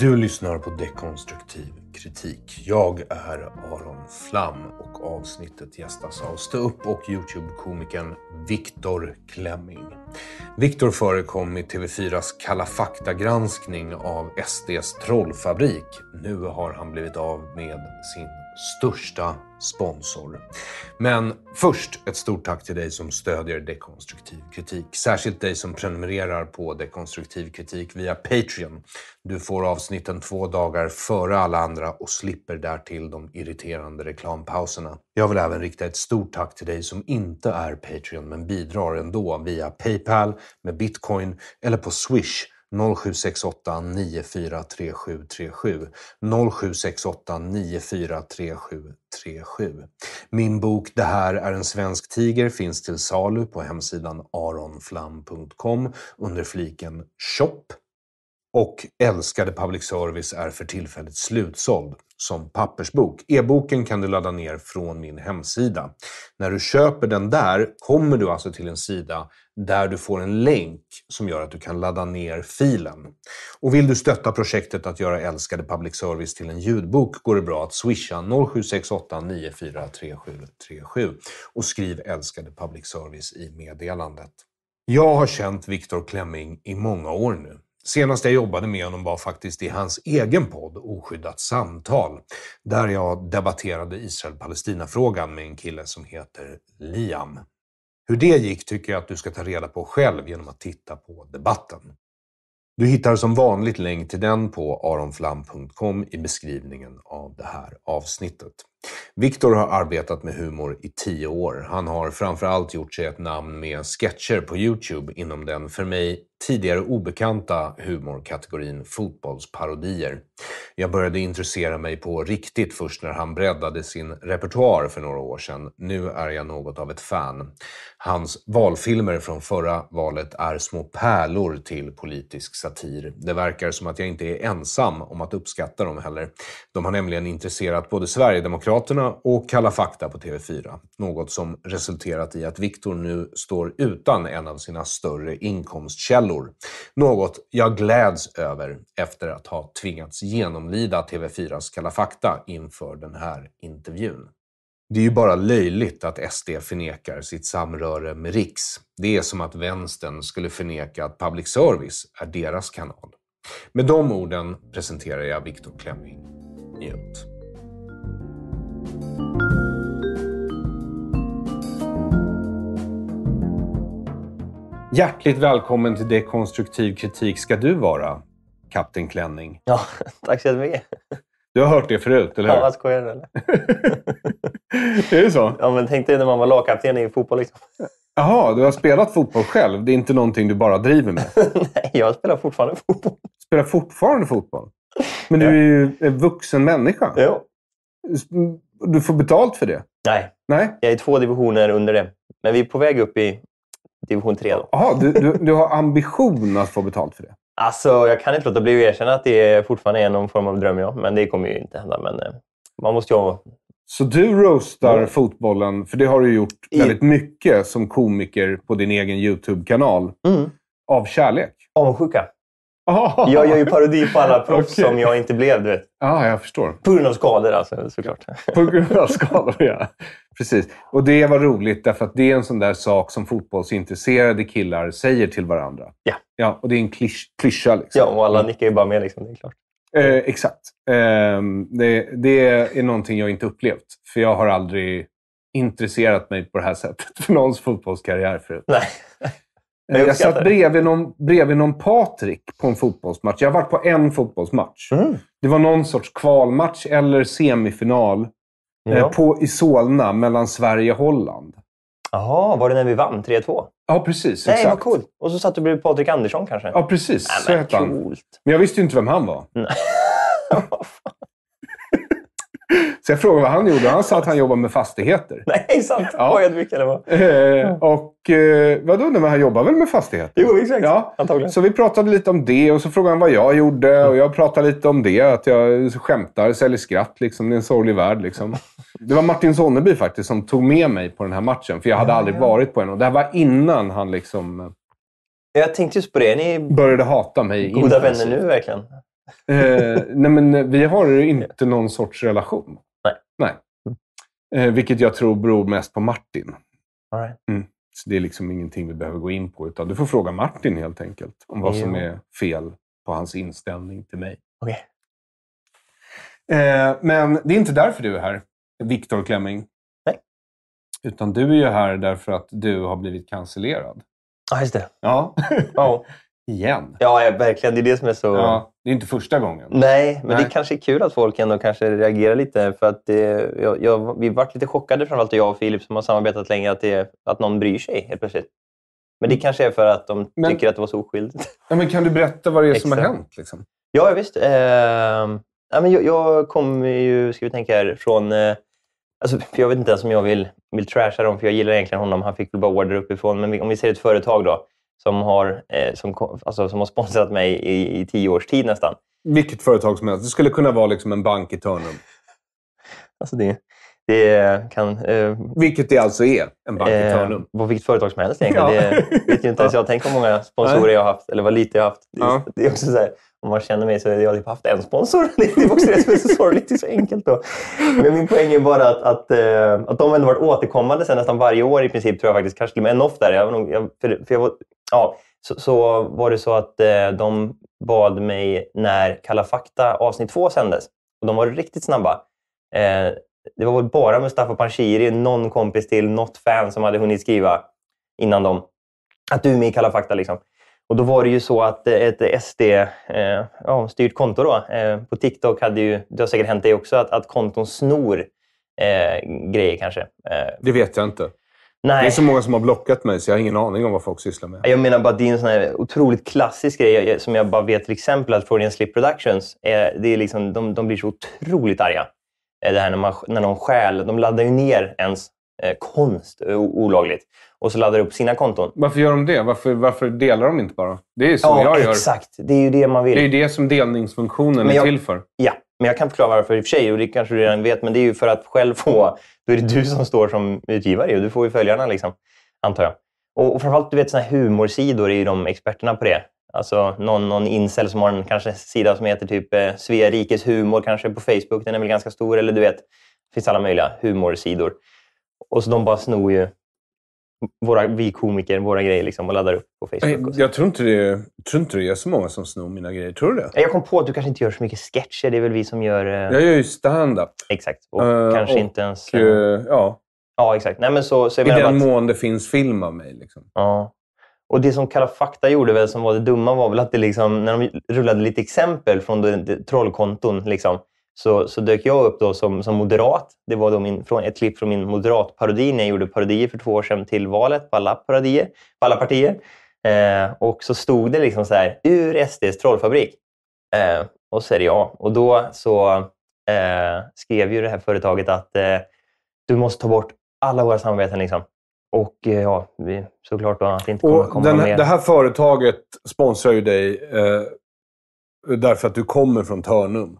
Du lyssnar på Dekonstruktiv kritik. Jag är Aron Flam och avsnittet gästas av stå upp och Youtube-komikern Viktor Klemming. Viktor förekom i TV4s Kalla fakta-granskning av SDs trollfabrik. Nu har han blivit av med sin största sponsor. Men först ett stort tack till dig som stödjer dekonstruktiv kritik. Särskilt dig som prenumererar på dekonstruktiv kritik via Patreon. Du får avsnitten två dagar före alla andra och slipper därtill de irriterande reklampauserna. Jag vill även rikta ett stort tack till dig som inte är Patreon men bidrar ändå via Paypal, med Bitcoin eller på Swish 0768 943737 0768 943737 Min bok Det här är en svensk tiger finns till salu på hemsidan aronflam.com under fliken shop och Älskade public service är för tillfället slutsåld som pappersbok. E-boken kan du ladda ner från min hemsida. När du köper den där kommer du alltså till en sida där du får en länk som gör att du kan ladda ner filen. Och vill du stötta projektet att göra älskade public service till en ljudbok går det bra att swisha 0768 943737 och skriv älskade public service i meddelandet. Jag har känt Viktor Klemming i många år nu. Senast jag jobbade med honom var faktiskt i hans egen podd Oskyddat samtal, där jag debatterade Israel-Palestina-frågan med en kille som heter Liam. Hur det gick tycker jag att du ska ta reda på själv genom att titta på debatten. Du hittar som vanligt länk till den på aronflam.com i beskrivningen av det här avsnittet. Viktor har arbetat med humor i tio år. Han har framförallt gjort sig ett namn med sketcher på Youtube inom den för mig tidigare obekanta humorkategorin fotbollsparodier. Jag började intressera mig på riktigt först när han breddade sin repertoar för några år sedan. Nu är jag något av ett fan. Hans valfilmer från förra valet är små pärlor till politisk satir. Det verkar som att jag inte är ensam om att uppskatta dem heller. De har nämligen intresserat både Sverigedemokraterna Moderaterna och Kalla fakta på TV4. Något som resulterat i att Viktor nu står utan en av sina större inkomstkällor. Något jag gläds över efter att ha tvingats genomlida TV4s Kalla fakta inför den här intervjun. Det är ju bara löjligt att SD förnekar sitt samröre med Riks. Det är som att vänstern skulle förneka att public service är deras kanal. Med de orden presenterar jag Viktor Klemming. Njut. Hjärtligt välkommen till Dekonstruktiv kritik ska du vara, Kapten Klänning. Ja, tack så mycket. Du har hört det förut, eller hur? Ja, skojar du eller? är det så? Ja, men tänk dig när man var lagkapten i fotboll. Liksom. Jaha, du har spelat fotboll själv. Det är inte någonting du bara driver med? Nej, jag spelar fortfarande fotboll. Spelar fortfarande fotboll? Men du är ju en vuxen människa. Jo. Du får betalt för det? Nej. Nej. Jag är två divisioner under det. Men vi är på väg upp i division 3. Jaha, du, du, du, har ambition att få betalt för det? Alltså, jag kan inte låta bli att erkänna att det fortfarande är någon form av dröm, ja. Men det kommer ju inte hända. Men eh, man måste ju ha... Så du roastar mm. fotbollen, för det har du gjort väldigt mycket som komiker på din egen YouTube-kanal, mm. av kärlek? Avundsjuka. Oh. Jag gör ju parodi på alla proffs okay. som jag inte blev. Du vet. Ah, jag förstår. På grund av skador alltså, såklart. På grund av skador, ja. Precis. Och det var roligt, därför att det är en sån där sak som fotbollsintresserade killar säger till varandra. Ja. ja och det är en klysch, klyscha. Liksom. Ja, och alla nickar ju bara med. Liksom, det är klart. Eh, exakt. Eh, det, det, är någonting jag inte upplevt, för jag har aldrig intresserat mig på det här sättet för någons fotbollskarriär förut. Nej. Jag, jag satt bredvid någon, bredvid någon Patrik på en fotbollsmatch. Jag har varit på en fotbollsmatch. Mm. Det var någon sorts kvalmatch eller semifinal eh, ja. på, i Solna mellan Sverige och Holland. Jaha, var det när vi vann 3-2? Ja, precis. Nej, exakt. vad coolt. Och så satt du bredvid Patrik Andersson kanske? Ja, precis. Nej, men, så coolt. Han. men jag visste ju inte vem han var. Nej. Så jag frågade vad han gjorde han sa att han jobbar med fastigheter. Nej, sant? Ja. Oj, vilka det var. Eh, och eh, vadå, men han jobbar väl med fastigheter? Jo, exakt. Ja. Antagligen. Så vi pratade lite om det och så frågade han vad jag gjorde mm. och jag pratade lite om det. Att jag skämtar, säljer skratt liksom. Det är en sorglig värld liksom. Det var Martin Sonneby faktiskt som tog med mig på den här matchen. För jag hade ja, aldrig ja. varit på en. Och det här var innan han liksom... Eh, jag tänkte just på det. Ni började hata mig. Goda intensivt. vänner nu verkligen. eh, nej, men eh, vi har inte någon sorts relation. Nej. Mm. Eh, vilket jag tror beror mest på Martin. All right. mm. Så det är liksom ingenting vi behöver gå in på. Utan du får fråga Martin helt enkelt om vad som är fel på hans inställning till mig. Okay. Eh, men det är inte därför du är här, Viktor Klemming. Nej. Utan du är ju här därför att du har blivit cancellerad. Ja, just det. Ja. Oh. igen. Ja, verkligen. Det är det som är så... Ja, det är inte första gången. Nej, men Nej. det kanske är kul att folk ändå kanske reagerar lite. För att det, eh, jag, jag, vi varit lite chockade, framförallt jag och Filip som har samarbetat länge, att, det, att någon bryr sig helt plötsligt. Men det mm. kanske är för att de men, tycker att det var så oskyldigt. Ja, men kan du berätta vad det är som har hänt? Liksom? Ja, visst. Eh, jag, jag kommer ju, ska vi tänka här, från... Eh, Alltså, jag vet inte ens om jag vill, vill trasha dem, för jag gillar egentligen honom. Han fick väl bara order uppifrån. Men om vi ser ett företag då som har, eh, som, alltså, som har sponsrat mig i, i tio års tid nästan. Vilket företag som helst. Det skulle kunna vara liksom en bank i Törnum. Alltså det, det kan... Eh, vilket det alltså är, en bank i Törnum. Eh, vilket företag som helst egentligen. Ja. Det vet ju inte ens jag. Tänk hur många sponsorer jag har haft, eller vad lite jag har haft. Ja. Det är också så här, om man känner mig så har jag typ haft en sponsor. Det är också det som är så sorgligt. Det är så enkelt. Då. Men min poäng är bara att, att, eh, att de har varit återkommande sen nästan varje år i princip, tror jag faktiskt. Kanske till och med en oftare. jag, för, för jag ja, så, så, var det så att eh, de bad mig när Kalla fakta avsnitt två sändes. Och de var riktigt snabba. Eh, det var väl bara Mustafa Panshiri, någon kompis till, något fan som hade hunnit skriva innan dem. Att du är med i Kalla fakta. Liksom. Och då var det ju så att ett SD-styrt eh, konto då, eh, på TikTok hade ju, det har säkert hänt dig också, att, att konton snor eh, grejer kanske. Eh, det vet jag inte. Nej. Det är så många som har blockat mig, så jag har ingen aning om vad folk sysslar med. Jag menar bara att det är en sån här otroligt klassisk grej som jag bara vet till exempel att Freudian Slip Productions, är, det är liksom, de, de blir så otroligt arga. Eh, det här när, man, när någon stjäl. De laddar ju ner ens eh, konst eh, olagligt och så laddar upp sina konton. Varför gör de det? Varför, varför delar de inte bara? Det är ju som ja, jag gör. Exakt. Det är ju det man vill. Det är ju det som delningsfunktionen jag, är till för. Ja, men jag kan förklara varför i och för sig, och det kanske du redan vet, men det är ju för att själv få... Då är det du som står som utgivare och du får ju följarna, liksom, antar jag. Och, och framförallt, du vet, såna här humorsidor är ju de experterna på det. Alltså någon, någon incel som har en kanske sida som heter typ eh, Svea rikes humor kanske på Facebook. Den är väl ganska stor. Eller du vet, det finns alla möjliga humorsidor. Och så de bara snor ju våra, vi komiker, våra grejer liksom, och laddar upp på Facebook. Jag, jag tror inte, det, tror inte det är så många som snor mina grejer. Tror du det? Jag kom på att du kanske inte gör så mycket sketcher. Det är väl vi som gör... Eh, jag gör ju stand-up. Exakt. Och uh, kanske och, inte ens... Uh, ja. Ja, exakt. Nej, men så, så I den att... mån det finns film av mig. Liksom. Ja. Och det som Kalla fakta gjorde, väl, som var det dumma, var väl att det liksom, när de rullade lite exempel från det, det, trollkonton, liksom, så, så dök jag upp då som, som moderat. Det var då min, från, ett klipp från min moderatparodi när jag gjorde parodier för två år sedan till valet på alla, parodier, på alla partier. Eh, och så stod det liksom så här, ur SDs trollfabrik. Eh, och så är det jag. Och då så eh, skrev ju det här företaget att eh, du måste ta bort alla våra samarbeten. Liksom. Och eh, ja, vi, såklart då att det inte kommer och komma den, mer. Det här företaget sponsrar ju dig eh, därför att du kommer från Törnum.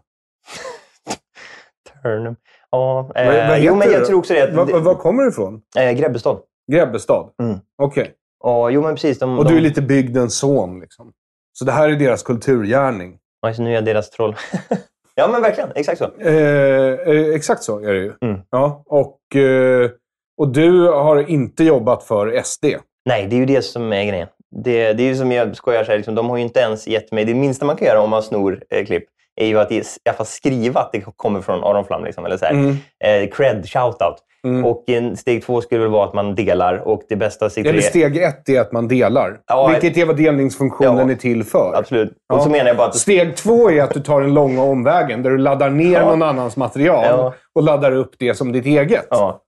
Hörnum. Ja, eh, vad, vad jo, men jag tror också det. var, var kommer du ifrån? Eh, Grebbestad. Grebbestad? Mm. Okej. Okay. Och, jo, men precis. De, och du är lite bygdens son. Liksom. Så det här är deras kulturgärning. Ja, nu är jag deras troll. ja, men verkligen. Exakt så. Eh, eh, exakt så är det ju. Mm. Ja, och, eh, och du har inte jobbat för SD? Nej, det är ju det som är grejen. Det, det är ju som jag skojar, så här, liksom, de har ju inte ens gett mig det minsta man kan göra om man snor eh, klipp är ju att i alla fall skriva att det kommer från Aron Flam. Liksom, eller så mm. eh, cred, shout-out. Mm. Och steg två skulle väl vara att man delar. Och det bästa steg tre... Eller steg ett är att man delar. Ja, vilket är vad delningsfunktionen ja, är till för. Absolut. Ja. Och så menar jag bara att... Steg två är att du tar den långa omvägen där du laddar ner ja. någon annans material och laddar upp det som ditt eget. Ja.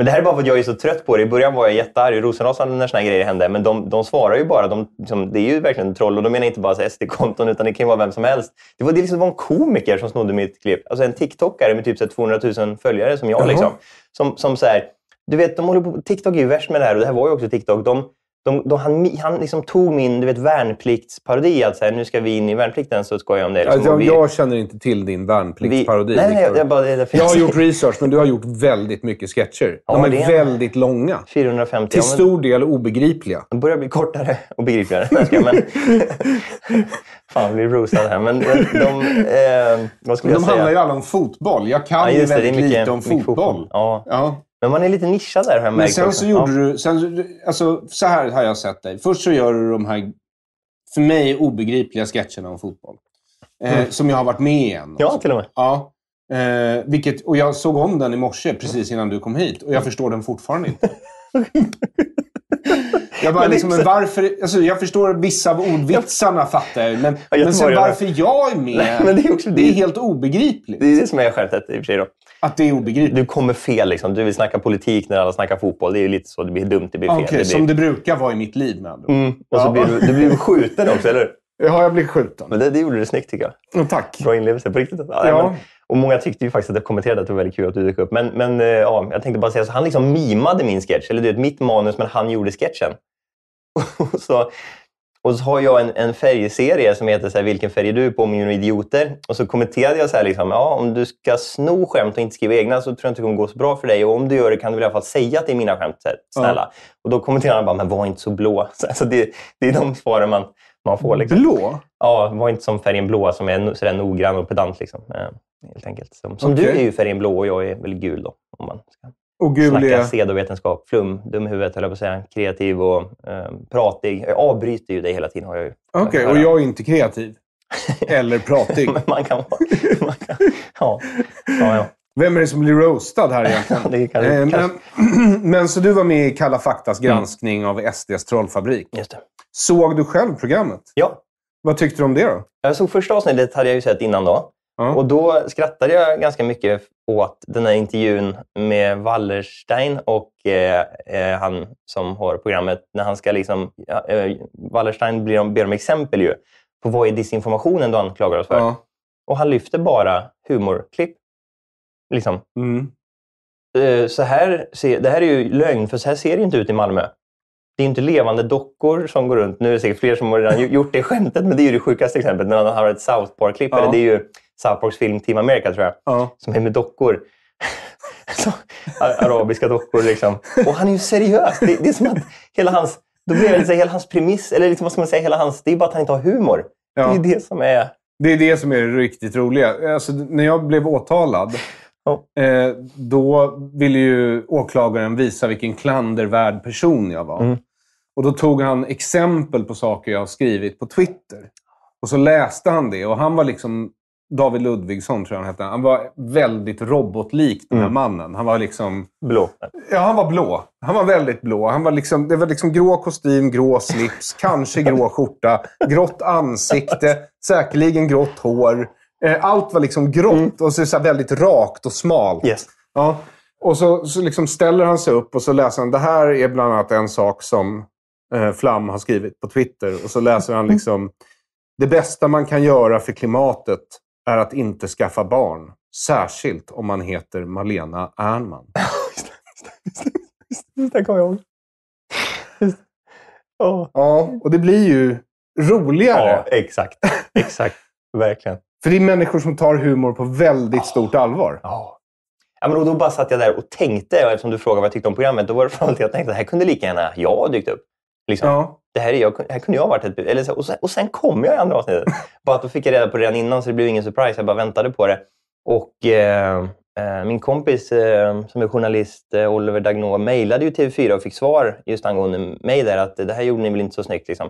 Men det här är bara för att jag är så trött på det. I början var jag jättearg rosenrasande när såna här grejer hände. Men de, de svarar ju bara. De, liksom, det är ju verkligen troll. Och de menar inte bara SD-konton utan det kan ju vara vem som helst. Det var, det liksom var en komiker som snodde mitt klipp. Alltså en TikTokare med typ så 200 000 följare som jag. Uh -huh. liksom, som, som så här, du vet, de håller på, TikTok är ju värst med det här och det här var ju också TikTok. De, de, de, han han liksom tog min du vet, värnpliktsparodi. Att så här, nu ska vi in i värnplikten, så skojar jag om det. Liksom. Alltså, vi, jag känner inte till din värnpliktsparodi. Vi, nej, nej, jag, bara, jag, jag har gjort research, men du har gjort väldigt mycket sketcher. Ja, de är, är väldigt en, långa. 450. Till stor men, del obegripliga. De börjar bli kortare och begripligare. men, fan, blir rosad här. Men de, eh, vad skulle men de jag säga? handlar ju alla om fotboll. Jag kan ja, ju väldigt det, mycket, lite om fotboll. fotboll. Ja. ja. Men man är lite nischad där har jag märkt. Men sen så gjorde du... Sen, alltså, så här har jag sett dig. Först så gör du de här, för mig, obegripliga sketcherna om fotboll. Eh, mm. Som jag har varit med i en. Ja, till och med. Ja. Eh, vilket, och jag såg om den i morse, precis innan du kom hit. Och jag förstår den fortfarande inte. Jag bara, men liksom, men varför, alltså, jag förstår vissa av ordvitsarna, fattar jag men, ja, men sen varför jag är med, Nej, det, är det, är helt obegripligt. Det är det som är skämtet i och för sig. Då. Att det är obegripligt? Du kommer fel. Liksom. Du vill snacka politik när alla snackar fotboll. Det är lite så. Det blir dumt. Det blir fel. Okay, det blir... Som det brukar vara i mitt liv med andra mm. Och så blir du, du blir skjuten också, eller hur? Ja, jag blev skjuten. Men det, det gjorde du snyggt tycker jag. Mm, tack. Bra inlevelse på riktigt. Ja, ja. Men, och många tyckte ju faktiskt att jag kommenterade att det var väldigt kul att du dök upp. Men, men eh, ja, jag tänkte bara säga så han liksom mimade min sketch. Eller du vet, mitt manus, men han gjorde sketchen. Och så och så har jag en, en färgserie som heter så här, Vilken färg är du? på, om idioter. Och så kommenterade jag så här, liksom, ja, om du ska sno skämt och inte skriva egna så tror jag inte det kommer gå så bra för dig. Och om du gör det kan du väl i alla fall säga att det är mina skämt. Här, snälla. Mm. Och då kommenterade han bara, men var inte så blå. Så, alltså, det, det är de svaren man, man får. Liksom. Blå? Ja, var inte som färgen blå som är sådär noggrann och pedant. Liksom. Eh, helt enkelt. Som, som okay. du är ju färgen blå och jag är väl gul. Då, om man ska och gul Snacka är... sed vetenskap. Flum, dum huvudet höll jag på att säga. Kreativ och eh, pratig. Jag avbryter ju dig hela tiden. har jag ju. Okej, okay, och jag är inte kreativ? Eller pratig? man kan vara... ja. ja, ja. Vem är det som blir roastad här egentligen? Eh, kanske, eh, Men, men, så du var med i Kalla faktas mm. granskning mm. av SDs trollfabrik. Just det. Såg du själv programmet? Ja. Vad tyckte du om det då? Jag såg första avsnittet hade jag ju sett innan då. Mm. Och då skrattade jag ganska mycket åt den här intervjun med Wallerstein och eh, eh han som har programmet. När han ska liksom, eh, Wallerstein ber om, ber om exempel ju på vad är disinformationen du anklagar oss för. Mm. Och han lyfter bara humorklipp. Liksom. Mm. Eh, så här ser, det här är ju lögn, för så här ser det inte ut i Malmö. Det är inte levande dockor som går runt. Nu är det säkert fler som har redan gjort det skämtet, men det är ju det sjukaste exemplet. När han har ett South Park-klipp. Eller det är ju, South Parks film Team America, tror jag, ja. som är med dockor. så, arabiska dockor liksom. Och han är ju seriös. Det, det är som att hela hans... Då blir det liksom hela hans premiss, eller liksom, vad ska man säga, hela hans... Det är bara att han inte har humor. Ja. Det är det som är... Det är det som är det riktigt roliga. Alltså, när jag blev åtalad, oh. eh, då ville ju åklagaren visa vilken klandervärd person jag var. Mm. Och Då tog han exempel på saker jag skrivit på Twitter. Och så läste han det och han var liksom David Ludvigsson tror jag han hette. Han var väldigt robotlik den här mm. mannen. Han var liksom... Blå? Ja, han var blå. Han var väldigt blå. Han var liksom, det var liksom grå kostym, grå slips, kanske grå skjorta, grått ansikte, säkerligen grått hår. Eh, allt var liksom grått mm. och så, så väldigt rakt och smalt. Yes. Ja. Och så, så liksom ställer han sig upp och så läser han. Det här är bland annat en sak som eh, Flam har skrivit på Twitter. Och så läser han mm. liksom... Det bästa man kan göra för klimatet är att inte skaffa barn. Särskilt om man heter Malena Ernman. just, just, det, kommer jag Ja, och det blir ju roligare. Ja, exakt. Exakt. Verkligen. För det är människor som tar humor på väldigt oh. stort allvar. Oh. Ja, men då, då bara satt jag där och tänkte, och eftersom du frågade vad jag tyckte om programmet, då var det fram att jag tänkte att här kunde lika gärna jag dykt upp. Liksom. Ja. Det här, är jag, här kunde jag varit ett bud. Eller så, och, sen, och sen kom jag i andra avsnittet. bara att då fick jag reda på det redan innan, så det blev ingen surprise. Jag bara väntade på det. Och eh, eh min kompis eh, som är journalist, eh, Oliver Dagnå, mejlade ju TV4 och fick svar just angående mig där att det här gjorde ni väl inte så snyggt. Liksom.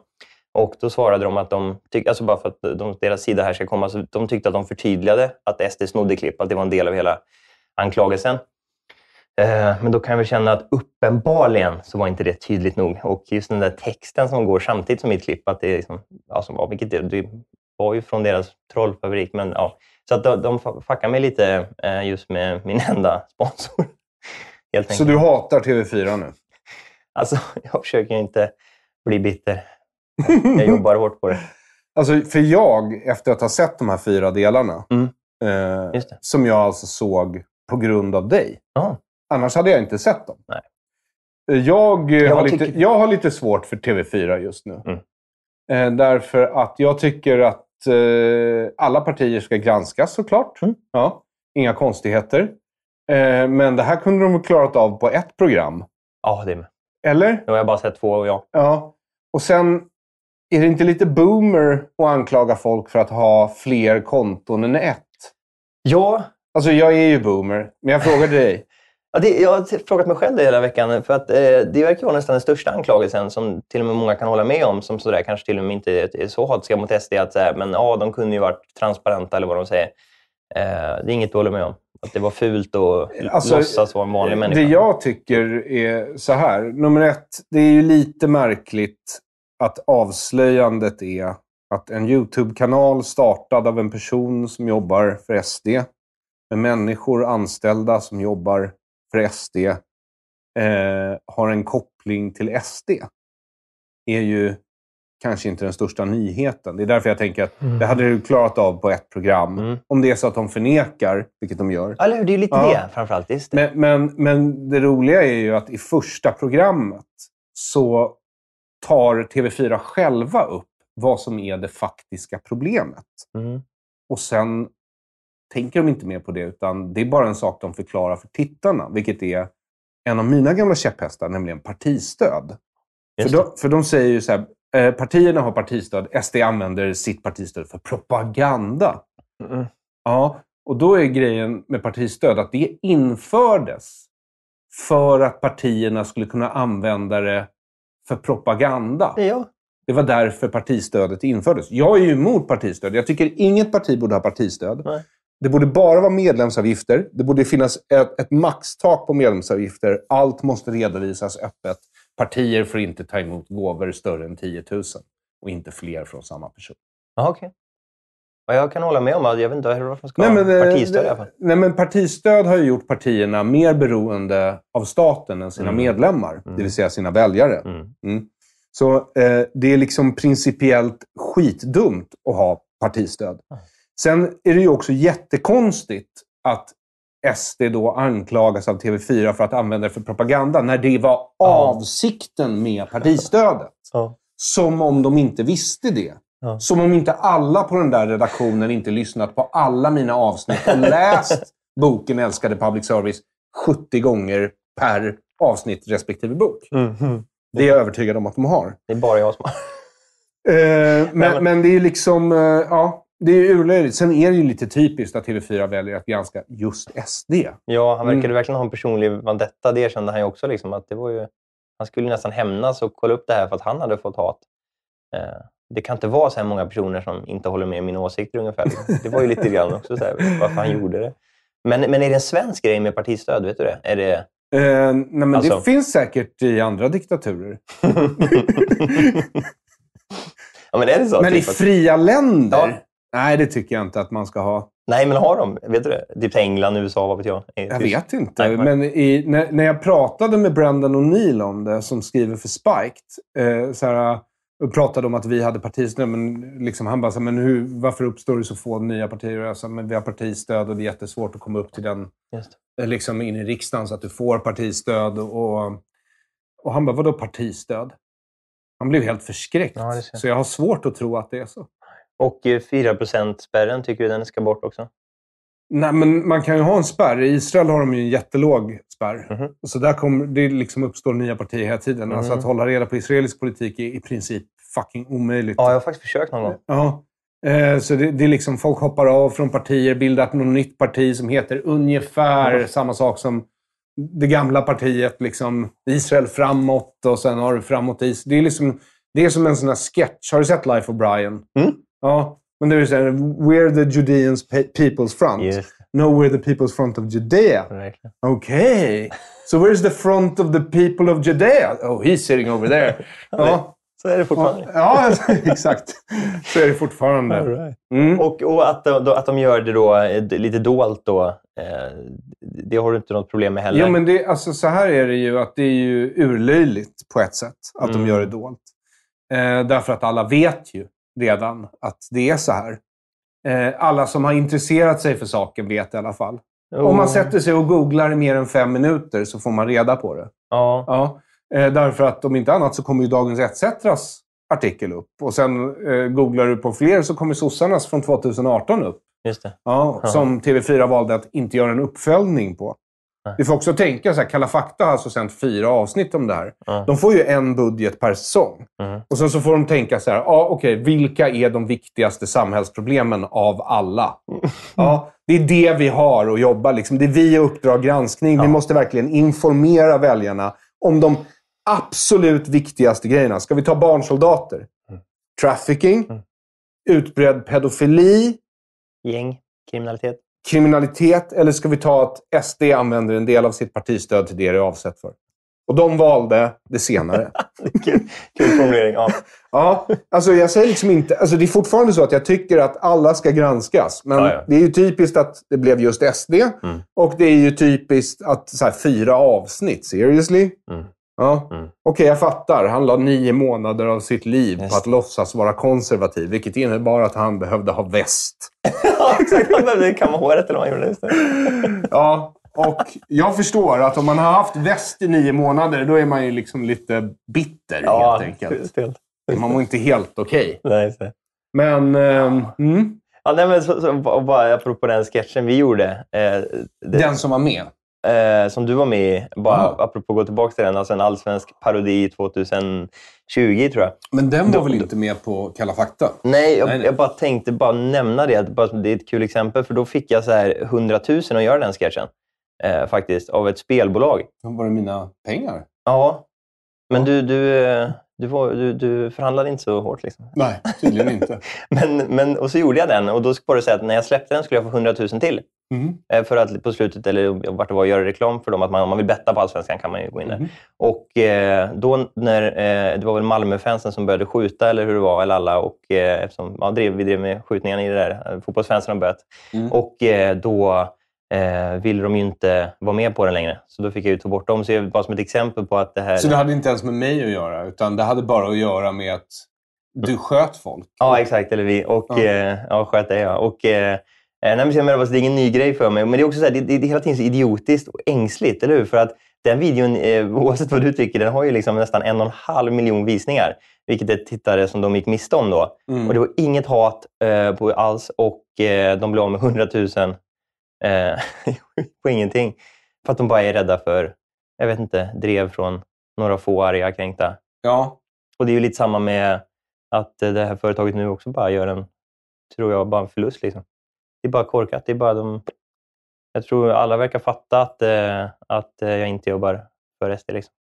Och då svarade de att de, tyck, alltså bara för att de, deras sida här ska komma, så de tyckte att de förtydligade att SD snodde klipp, att det var en del av hela anklagelsen. Eh, men då kan jag väl känna att uppenbarligen så var inte det tydligt nog. Och just den där texten som går samtidigt som mitt klipp, att det, är liksom, ja, som var, vilket det, det var ju från deras trollfabrik. Men, ja. Så att de, de fuckar mig lite eh, just med min enda sponsor. så du hatar TV4 nu? Alltså, jag försöker inte bli bitter. Jag jobbar hårt på det. Alltså, för jag, efter att ha sett de här fyra delarna, mm. eh, som jag alltså såg på grund av dig, ah. Annars hade jag inte sett dem. Nej. Jag, eh, jag har lite, jag har lite svårt för TV4 just nu. Mm. Eh, därför att jag tycker att eh, alla partier ska granskas såklart. Mm. Ja, inga konstigheter. men det här kunde de ha klarat av på ett program. Ja, det med. Eller? Nu har jag bara sett två, och ja. ja. Och sen, är det inte lite boomer att anklaga folk för att ha fler konton än ett? Ja. Alltså, jag är ju boomer, men jag frågar dig. Ja, det, jag har frågat mig själv det hela veckan. för att eh, Det verkar vara nästan den största anklagelsen som till och med många kan hålla med om som sådär, kanske till och med inte är så hatiska mot SD. Att såhär, men, ja, de kunde ju varit transparenta eller vad de säger. Eh, det är inget du håller med om? Att det var fult att eh, alltså, låtsas vara en vanlig eh, människa? Det jag tycker är så här. Nummer ett, det är ju lite märkligt att avslöjandet är att en YouTube-kanal startad av en person som jobbar för SD med människor anställda som jobbar för SD eh, har en koppling till SD är ju kanske inte den största nyheten. Det är därför jag tänker att mm. det hade du klarat av på ett program. Mm. Om det är så att de förnekar, vilket de gör. Eller hur? Det är lite ja. det framförallt. Det. Men, men, men det roliga är ju att i första programmet så tar TV4 själva upp vad som är det faktiska problemet. Mm. Och sen tänker de inte mer på det, utan det är bara en sak de förklarar för tittarna, vilket är en av mina gamla käpphästar, nämligen partistöd. För de, för de, säger ju så här, eh, partierna har partistöd, SD använder sitt partistöd för propaganda. Mm. Ja, och då är grejen med partistöd att det infördes för att partierna skulle kunna använda det för propaganda. Ja. Det var därför partistödet infördes. Jag är ju emot partistöd. Jag tycker inget parti borde ha partistöd. Nej. Det borde bara vara medlemsavgifter. Det borde finnas ett, ett maxtak på medlemsavgifter. Allt måste redovisas öppet. Partier får inte ta emot gåvor större än 10 000 och inte fler från samma person. Aha, okay. jag kan hålla med om att jag vet inte varför man ska nej, men, ha eh, partistöd i alla fall. Nej, men partistöd har ju gjort partierna mer beroende av staten än sina mm. medlemmar, mm. det vill säga sina väljare. Mm. mm. Så eh, det är liksom principiellt skitdumt att ha partistöd. Ah. Sen är det ju också jättekonstigt att SD då anklagas av TV4 för att använda det för propaganda, när det var avsikten med partistödet. Som om de inte visste det. Som om inte alla på den där redaktionen inte lyssnat på alla mina avsnitt och läst boken Älskade public service 70 gånger per avsnitt respektive bok. Mhm. Det är jag övertygad om att de har. Det är bara jag som har. Eh, men, men det är liksom... Eh, ja, det är ju urlöjligt. Sen är det ju lite typiskt att TV4 väljer att granska just SD. Ja, han verkade mm. verkligen ha en personlig vendetta. Det erkände han ju också. Liksom, att det var ju, han skulle nästan hämnas och kolla upp det här för att han hade fått hat. Eh, det kan inte vara så här många personer som inte håller med mina åsikter ungefär. Det var ju lite grann också så här, varför han gjorde det. Men, men är det en svensk grej med partistöd? Vet du det? Är det... Eh, nej, men alltså... Det finns säkert i andra diktaturer. ja, men är det så, men typ i fria länder? Ja. Nej, det tycker jag inte att man ska ha. Nej, men har de? Vet du det? Typ England, USA, vad vet jag? Eh, jag vet inte. Nej, men i, när, när, jag pratade med Brendan O'Neill om det, som skriver för Spiked, eh, så här, eh, och pratade om att vi hade partistöd. Men liksom, han bara, så här, men hur, varför uppstår det så få nya partier? Jag sa, men vi har partistöd och det är jättesvårt att komma upp till den, eh, liksom in i riksdagen så att du får partistöd. Och, och han bara, vadå partistöd? Han blev helt förskräckt. Ja, så jag har svårt att tro att det är så. Och 4%-spärren, eh, tycker du den ska bort också? Nej, men man kan ju ha en spärr. I Israel har de ju en jättelåg spärr. Mm -hmm. Så där kom, det liksom uppstår nya partier hela tiden. Mm -hmm. Alltså att hålla reda på israelisk politik är i princip fucking omöjligt. Ja, jag har faktiskt försökt någon gång. Ja. Eh, så det, det, är liksom, folk hoppar av från partier, bildar något nytt parti som heter ungefär mm samma sak som det gamla partiet. Liksom Israel framåt och sen har du framåt is. Det är, liksom, det är som en sån här sketch. Har du sett Life of Brian? Mm. Ja, men det är ju så här, We're the Judeans people's front. Yes. No, we're the people's front of Judea. Right. Okay. So where's the front of the people of Judea? Oh, he's sitting over there. ja. Så är det fortfarande. Ja, exakt. Så är det fortfarande. Right. Mm. Och, och, att, de, att de gör det då, eh, lite dolt då, eh, det har du inte något problem med heller? Jo, men det, alltså, så här är det ju att det är ju urlöjligt på ett sätt att mm. de gör det dolt. Eh, därför att alla vet ju redan att det är så här. Eh, alla som har intresserat sig för saken vet i alla fall. Oh. Om man sätter sig och googlar i mer än fem minuter så får man reda på det. Oh. Ja. Eh, därför att om inte annat så kommer ju Dagens ETCs artikel upp. Och sen eh, googlar du på fler så kommer sossarnas från 2018 upp. Just det. Ja, oh. Som TV4 valde att inte göra en uppföljning på. Du får också tänka så här, Kalla fakta har alltså sänt fyra avsnitt om det här. Mm. De får ju en budget per säsong. Mm. Och sen så får de tänka så här, ah, okej, okay, vilka är de viktigaste samhällsproblemen av alla? Mm. Ja, det är det vi har att jobba liksom. Det är vi och Uppdrag granskning. Ja. Vi måste verkligen informera väljarna om de absolut viktigaste grejerna. Ska vi ta barnsoldater? Mm. Trafficking, mm. utbredd pedofili. Gäng, kriminalitet kriminalitet eller ska vi ta att SD använder en del av sitt partistöd till det det är avsett för? Och de valde det senare. kul, formulering. Ja. ja, alltså jag säger liksom inte... Alltså det är fortfarande så att jag tycker att alla ska granskas. Men ja, ja. det är ju typiskt att det blev just SD. Mm. Och det är ju typiskt att så här, fyra avsnitt. Seriously? Mm. Ja. Mm. Okej, okay, jag fattar. Han la nio månader av sitt liv yes. på att låtsas vara konservativ, vilket innebar att han behövde ha väst. ja, exakt. Han behövde kamma håret eller vad han gjorde. Just ja, och jag förstår att om man har haft väst i nio månader, då är man ju liksom lite bitter ja, helt enkelt. Just, just, Man mår inte helt okej. Okay. Nej, Men... Eh, mm. Ja, nej, men så, så, bara apropå den sketchen vi gjorde. Eh, det... Den som var med? eh, som du var med i, bara Aha. apropå att gå tillbaka till den, alltså en allsvensk parodi 2020 tror jag. Men den var då, väl inte med på Kalla fakta? Nej jag, nej, nej, jag, bara tänkte bara nämna det. Bara, det är ett kul exempel, för då fick jag så här 100 000 att göra den sketchen. Eh, faktiskt, av ett spelbolag. Var det mina pengar? Ja, men du, du, eh, du, var, du, du, förhandlade inte så hårt? Liksom. Nej, tydligen inte. men, men, och så gjorde jag den och då var det så att när jag släppte den skulle jag få 100 000 till. Mm. Eh, för att på slutet, eller vart det var, göra reklam för dem. Att man, om man vill betta på Allsvenskan kan man ju gå in där. Mm. Och eh, då när, eh, det var väl Malmöfansen som började skjuta, eller hur det var, eller alla. Och, eh, eftersom, ja, drev, vi drev med skjutningarna i det där. Eh, fotbollsfansen har börjat. Mm. Och eh, då eh, ville de ju inte vara med på den längre. Så då fick jag ju ta bort dem. Så bara som ett exempel på att det här... Så det hade inte ens med mig att göra, utan det hade bara att göra med att du sköt folk? Ja, exakt. Eller vi. Och, ja. Eh, ja, sköt dig, ja. Och, eh, eh nej, men jag menar, det är ingen ny grej för mig. Men det är också så här, det, det är hela tiden så idiotiskt och ängsligt, eller hur? För att den videon, eh, oavsett vad du tycker, den har ju liksom nästan en och en halv miljon visningar. Vilket är tittare som de gick miste om då. Mm. Och det var inget hat eh, på alls och eh, de blev av med 100 000 eh, på ingenting. För att de bara är rädda för, jag vet inte, drev från några få arga kränkta. Ja. Och det är ju lite samma med att det här företaget nu också bara gör en, tror jag, bara en förlust. Liksom. Det är bara korkat. Det är bara de, jag tror alla verkar fatta att, eh, att eh, jag inte jobbar för SD. Liksom.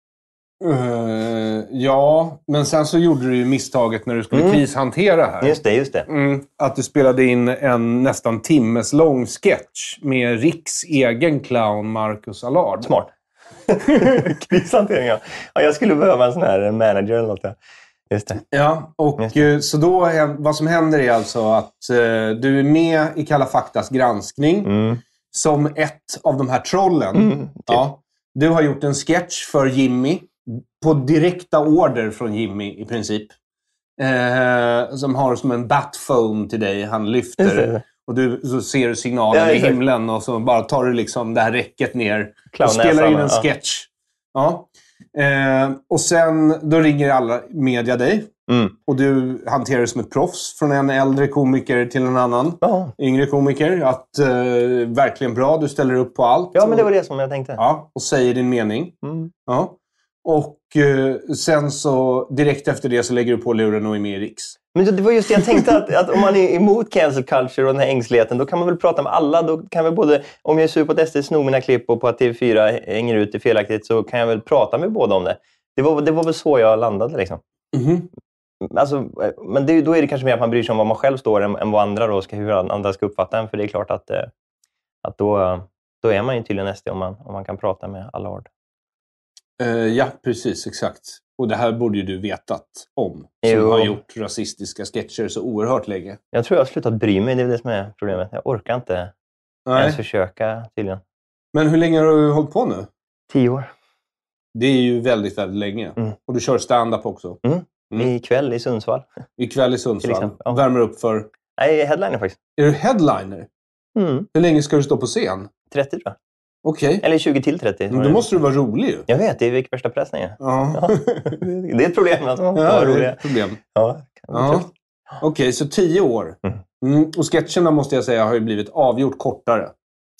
Uh, ja, men sen så gjorde du ju misstaget när du skulle mm. krishantera här. Just det, just det. Mm, att du spelade in en nästan timmeslång sketch med Riks egen clown Marcus Allard. Smart. Krishantering, ja. Jag skulle behöva en sån här manager eller något. Just det. Ja, och eh, så då, vad som händer är alltså att uh, du är med i Kalla faktas granskning mm. som ett av de här trollen. Mm, typ. ja. Du har gjort en sketch för Jimmy på direkta order från Jimmy i princip. Eh, som har som en batphone till dig. Han lyfter och du så ser du signalen i himlen och så bara tar du liksom det här räcket ner och spelar in en sketch. Ja. Eh, och sen då ringer alla media dig. Mm. Och du hanterar det som ett proffs. Från en äldre komiker till en annan. Ja. Yngre komiker. Att eh, Verkligen bra. Du ställer upp på allt. Ja, men det var det som jag tänkte. Och, ja, och säger din mening. Mm. Ja. Och eh, sen så direkt efter det så lägger du på luren och är med i Riks. Men det var just det jag tänkte, att, att om man är emot cancel culture och den här ängsligheten, då kan man väl prata med alla. Då kan väl både, om jag är sur på att SD snor mina klipp och på att TV4 hänger ut det felaktigt, så kan jag väl prata med båda om det. Det var, det var väl så jag landade. Liksom. Mm-hmm. Alltså, eh, men det, då är det kanske mer att man bryr sig om var man själv står än, än vad andra då ska, hur andra ska uppfatta en. För det är klart att, eh, att då, då är man ju tydligen SD om man, om man kan prata med alla ord. Uh, ja, precis. Exakt. Och det här borde ju du vetat om, jo. som har gjort rasistiska sketcher så oerhört länge. Jag tror jag har slutat bry mig. Det är det som är problemet. Jag orkar inte Nej. ens försöka tydligen. Men hur länge har du hållit på nu? Tio år. Det är ju väldigt, väldigt länge. Mm. Och du kör stand-up också. Mm. Mm. Ikväll i Sundsvall. Ikväll i Sundsvall. Liksom, ja. Värmer upp för? Nej, headliner faktiskt. Är du headliner? Mm. Hur länge ska du stå på scen? 30 tror jag. Okay. Eller 20 till 30. Men då mm. måste du vara rolig ju. Jag vet, det är värsta pressen är. Ja. ja. Det är ett problem att alltså. man ja, rolig. Ett problem. Ja, ja. Okej, okay, så tio år. Mm. mm. Och sketcherna måste jag säga har ju blivit avgjort kortare.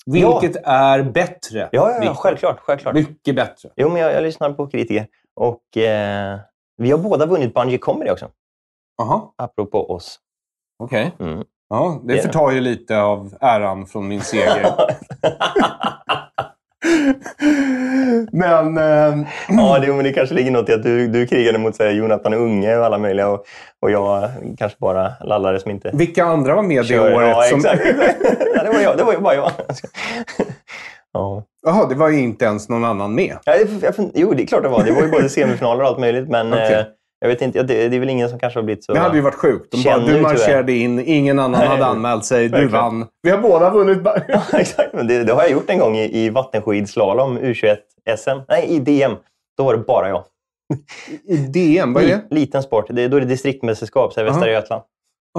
Vilket ja. är bättre. Ja, ja, ja självklart, självklart. Mycket bättre. Jo, men jag, jag lyssnar på kritiker. Och eh, vi har båda vunnit Bungy Comedy också. Aha. Apropå oss. Okej. Okay. Mm. Ja, det förtar ju lite av äran från min seger. men... Eh, ja, det, men det kanske ligger något i att du, du krigade mot så här, Jonathan Unge och alla möjliga och, och jag kanske bara lallade som inte... Vilka andra var med det året? Ja, som... exakt. ja, det, var jag, det var ju bara jag. Jaha, ja. det var ju inte ens någon annan med. Ja, jag, jag, jo, det är klart det var. Det var ju både semifinaler och allt möjligt, men... Eh, okay. Jag vet inte, det, det är väl ingen som kanske har blivit så... Det hade ju varit sjukt. De bara, du marscherade in, ingen annan Nej, hade anmält sig, du vann. Vi har båda vunnit. ja, exakt, men det, det, har jag gjort en gång i, i vattenskidslalom, U21-SM. Nej, i DM. Då var det bara jag. I DM? Vad är det? Liten sport. Det, då är det distriktmästerskap, så Västra Götaland.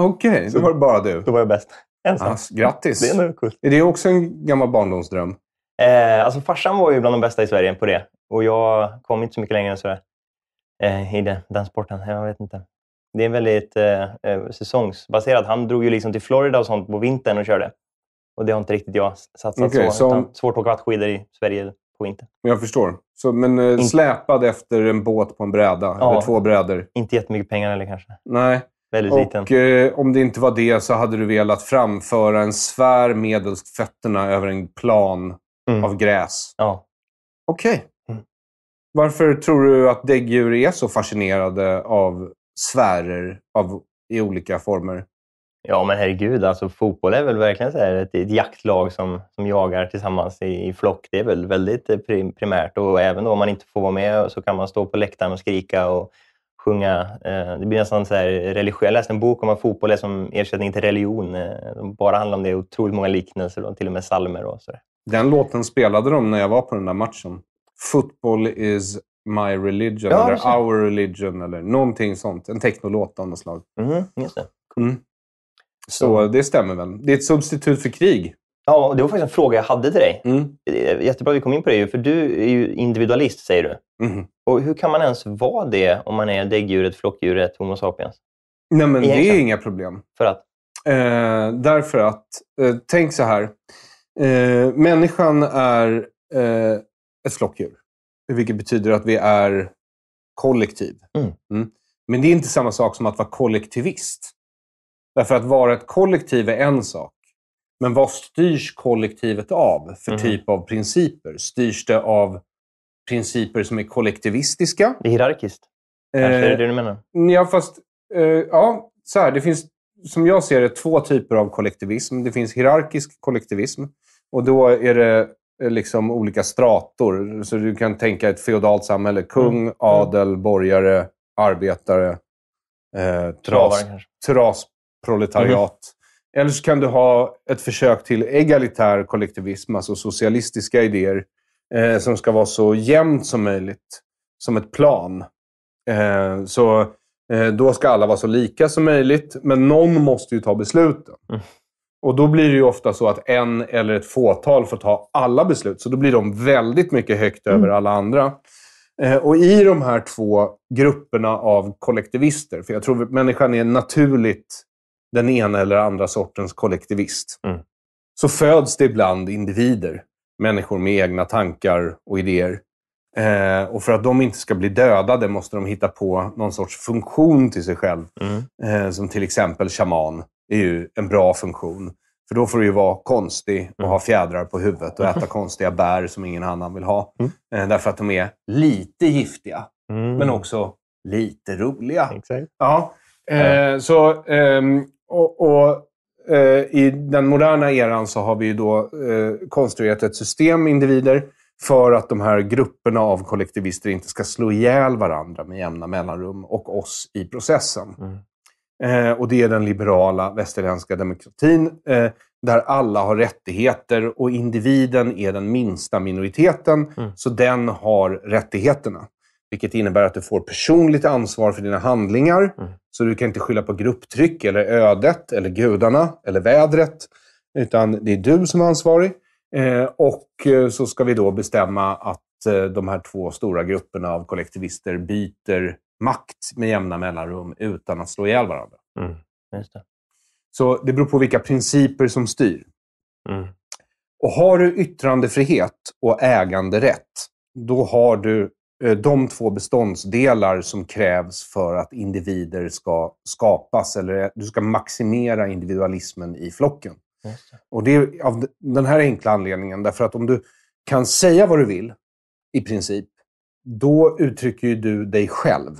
Okej, okay, då var det bara du. Då var jag bäst. Ensam. Ass, grattis! Det är coolt. Är det också en gammal barndomsdröm? Eh, alltså farsan var ju bland de bästa i Sverige på det. Och jag kom inte så mycket längre än sådär eh, i den, den, sporten. Jag vet inte. Det är väldigt eh, eh, säsongsbaserad. Han drog ju liksom till Florida och sånt på vintern och körde. Och det har inte riktigt jag satsat okay, så. så... Svårt att åka vattenskidor i Sverige på vintern. Jag förstår. Så, men eh, släpad efter en båt på en bräda, ja, eller två brädor. Inte jättemycket pengar eller kanske. Nej. Väldigt och, liten. Eh, om det inte var det så hade du velat framföra en sfär medelst fötterna över en plan mm. av gräs. Ja. Okej. Okay. Varför tror du att däggdjur är så fascinerade av sfärer av, i olika former? Ja, men herregud. Alltså, fotboll är väl verkligen så här ett, ett jaktlag som, som jagar tillsammans i, i flock. Det är väl väldigt eh, prim, primärt. Och även om man inte får vara med så kan man stå på läktaren och skrika och sjunga. Eh, det blir nästan så här religiöst. Jag läste en bok om att fotboll är som ersättning till religion. Eh, de bara handlar om det. Otroligt många liknelser, och till och med psalmer. Och så. Den låten spelade de när jag var på den där matchen. Football is my religion, ja, eller our religion, eller någonting sånt. En teknolåt av något slag. Mm, just det. Mm. Så, Så det stämmer väl. Det är ett substitut för krig. Ja, och det var faktiskt en fråga jag hade till dig. Mm. Jättebra att vi kom in på det, för du är ju individualist, säger du. Mm. Och hur kan man ens vara det om man är däggdjuret, flockdjuret, Homo sapiens? Nej, men Egentligen. det är inga problem. För att? Eh, därför att, eh, tänk så här. Eh, människan är eh, ett flockdjur. Vilket betyder att vi är kollektiv. Mm. Mm. Men det är inte samma sak som att vara kollektivist. Därför att vara ett kollektiv är en sak. Men vad styrs kollektivet av för mm. typ av principer? Styrs det av principer som är kollektivistiska? Det är hierarkiskt. Kanske eh, är det eh, det du menar? Ja, fast... Eh, ja, så här, det finns, som jag ser det, två typer av kollektivism. Det finns hierarkisk kollektivism. Och då är det Eh, liksom olika strator. Så du kan tänka ett feodalt samhälle. Kung, mm. mm. adel, borgare, arbetare, eh, tras, trasproletariat. Mm. Eller så kan du ha ett försök till egalitär kollektivism, alltså socialistiska idéer, eh, som ska vara så jämnt som möjligt, som ett plan. Eh, så eh, då ska alla vara så lika som möjligt, men någon måste ju ta besluten. Mm. Och då blir det ju ofta så att en eller ett fåtal får ta alla beslut. Så då blir de väldigt mycket högt över mm. alla andra. Eh, och i de här två grupperna av kollektivister, för jag tror att människan är naturligt den ena eller andra sortens kollektivist, mm. så föds det ibland individer. Människor med egna tankar och idéer. Eh, och för att de inte ska bli dödade måste de hitta på någon sorts funktion till sig själv. Mm. Eh, som till exempel shaman. Det är ju en bra funktion. För då får du ju vara konstig och mm. ha fjädrar på huvudet och äta konstiga bär som ingen annan vill ha. Mm. Eh, därför att de är lite giftiga, mm. men också lite roliga. Exakt. Ja. Eh, så, eh, och, och eh, I den moderna eran så har vi då eh, konstruerat ett system med individer för att de här grupperna av kollektivister inte ska slå ihjäl varandra med jämna mellanrum och oss i processen. Mm. Eh, och det är den liberala västerländska demokratin eh, där alla har rättigheter och individen är den minsta minoriteten, mm. så den har rättigheterna. Vilket innebär att du får personligt ansvar för dina handlingar, mm. så du kan inte skylla på grupptryck, eller ödet, eller gudarna, eller vädret, utan det är du som är ansvarig. Eh, och eh, så ska vi då bestämma att eh, de här två stora grupperna av kollektivister byter makt med jämna mellanrum utan att slå ihjäl varandra. Mm. Just det. Så det beror på vilka principer som styr. Mm. Och har du yttrandefrihet och äganderätt, då har du eh, de två beståndsdelar som krävs för att individer ska skapas. Eller eh, du ska maximera individualismen i flocken. Det. Och det är av den här enkla anledningen. Därför att om du kan säga vad du vill, i princip, då uttrycker ju du dig själv.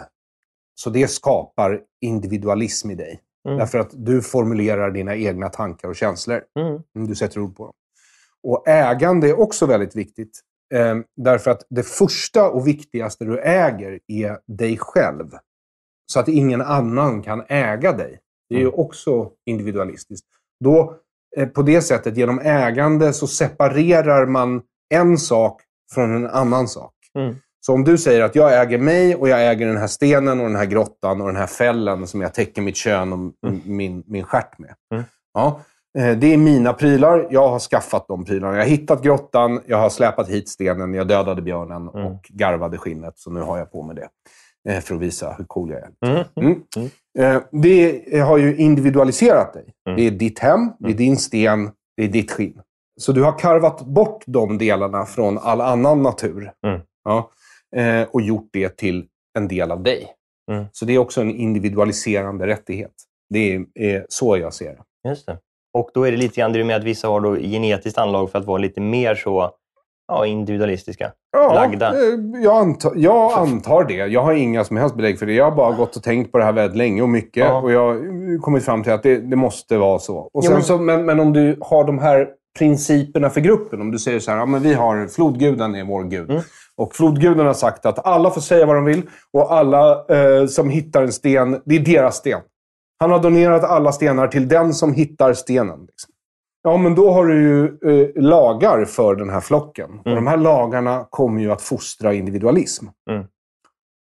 Så det skapar individualism i dig. Mm. Därför att du formulerar dina egna tankar och känslor. Mm. Du sätter ord på dem. Och ägande är också väldigt viktigt. Eh, därför att det första och viktigaste du äger är dig själv. Så att ingen annan kan äga dig. Det är ju mm. också individualistiskt. Då, eh, på det sättet, genom ägande, så separerar man en sak från en annan sak. Mm. Så om du säger att jag äger mig och jag äger den här stenen och den här grottan och den här fällen som jag täcker mitt kön och mm. min, min stjärt med. Mm. Ja, eh, det är mina prylar. Jag har skaffat de prylarna. Jag har hittat grottan, jag har släpat hit stenen, jag dödade björnen mm. och garvade skinnet. Så nu har jag på mig det eh, för att visa hur cool jag är. Mm. Mm. Mm. Eh, det har ju individualiserat dig. Det är ditt hem, det är din sten, det är ditt skinn. Så du har karvat bort de delarna från all annan natur. Ja eh, och gjort det till en del av dig. Mm. Så det är också en individualiserande rättighet. Det är, är eh, så jag ser det. Just det. Och då är det lite grann det med att vissa har då genetiskt anlag för att vara lite mer så ja, individualistiska ja, lagda. Eh, jag antar, jag antar det. Jag har inga som helst belägg för det. Jag har bara gått och tänkt på det här väldigt länge och mycket ja. och jag har kommit fram till att det, det måste vara så. Och sen jo, men... Så, men, men om du har de här principerna för gruppen. Om du säger så här, ja, men vi har flodgudarna är vår gud. Mm. Och flodgudarna har sagt att alla får säga vad de vill och alla eh, som hittar en sten, det är deras sten. Han har donerat alla stenar till den som hittar stenen. Liksom. Ja, men då har du ju eh, lagar för den här flocken. Mm. Och de här lagarna kommer ju att fostra individualism. Mm.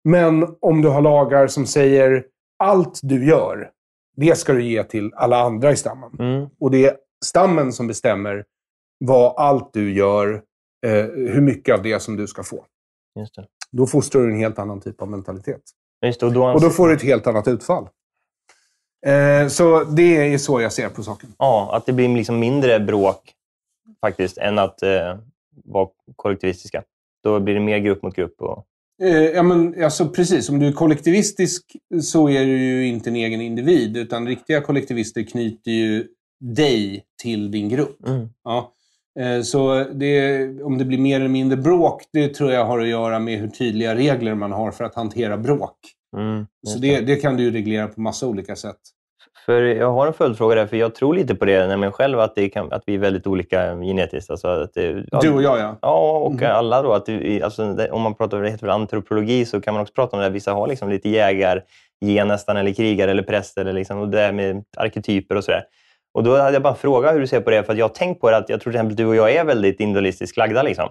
Men om du har lagar som säger allt du gör, det ska du ge till alla andra i stammen. Mm. Och det är stammen som bestämmer vad allt du gör, eh, hur mycket av det som du ska få. Just det. Då fostrar du en helt annan typ av mentalitet. Just det, och, då anser... och då får du ett helt annat utfall. Eh, så det är så jag ser på saken. Ja, att det blir liksom mindre bråk faktiskt än att eh, vara kollektivistiska. Då blir det mer grupp mot grupp. Och... Eh, ja, men, alltså, precis. Om du är kollektivistisk så är du ju inte en egen individ. Utan riktiga kollektivister knyter ju dig till din grupp. Mm. Ja. Eh, så det, om det blir mer eller mindre bråk, det tror jag har att göra med hur tydliga regler man har för att hantera bråk. Mm, så det, det, kan du reglera på massa olika sätt. För jag har en följdfråga där, för jag tror lite på det nämligen själv, att, kan, att vi är väldigt olika genetiskt. Alltså att det, du och jag, ja. Ja, och mm. alla då. Att det, alltså, om man pratar om det heter antropologi så kan man också prata om det. Vissa har liksom lite jägar, gen nästan, eller krigare eller präster, eller liksom, och det med arketyper och sådär. Och då hade jag bara frågat hur du ser på det, för jag har tänkt på det att jag tror till exempel du och jag är väldigt individualistiskt lagda. Liksom.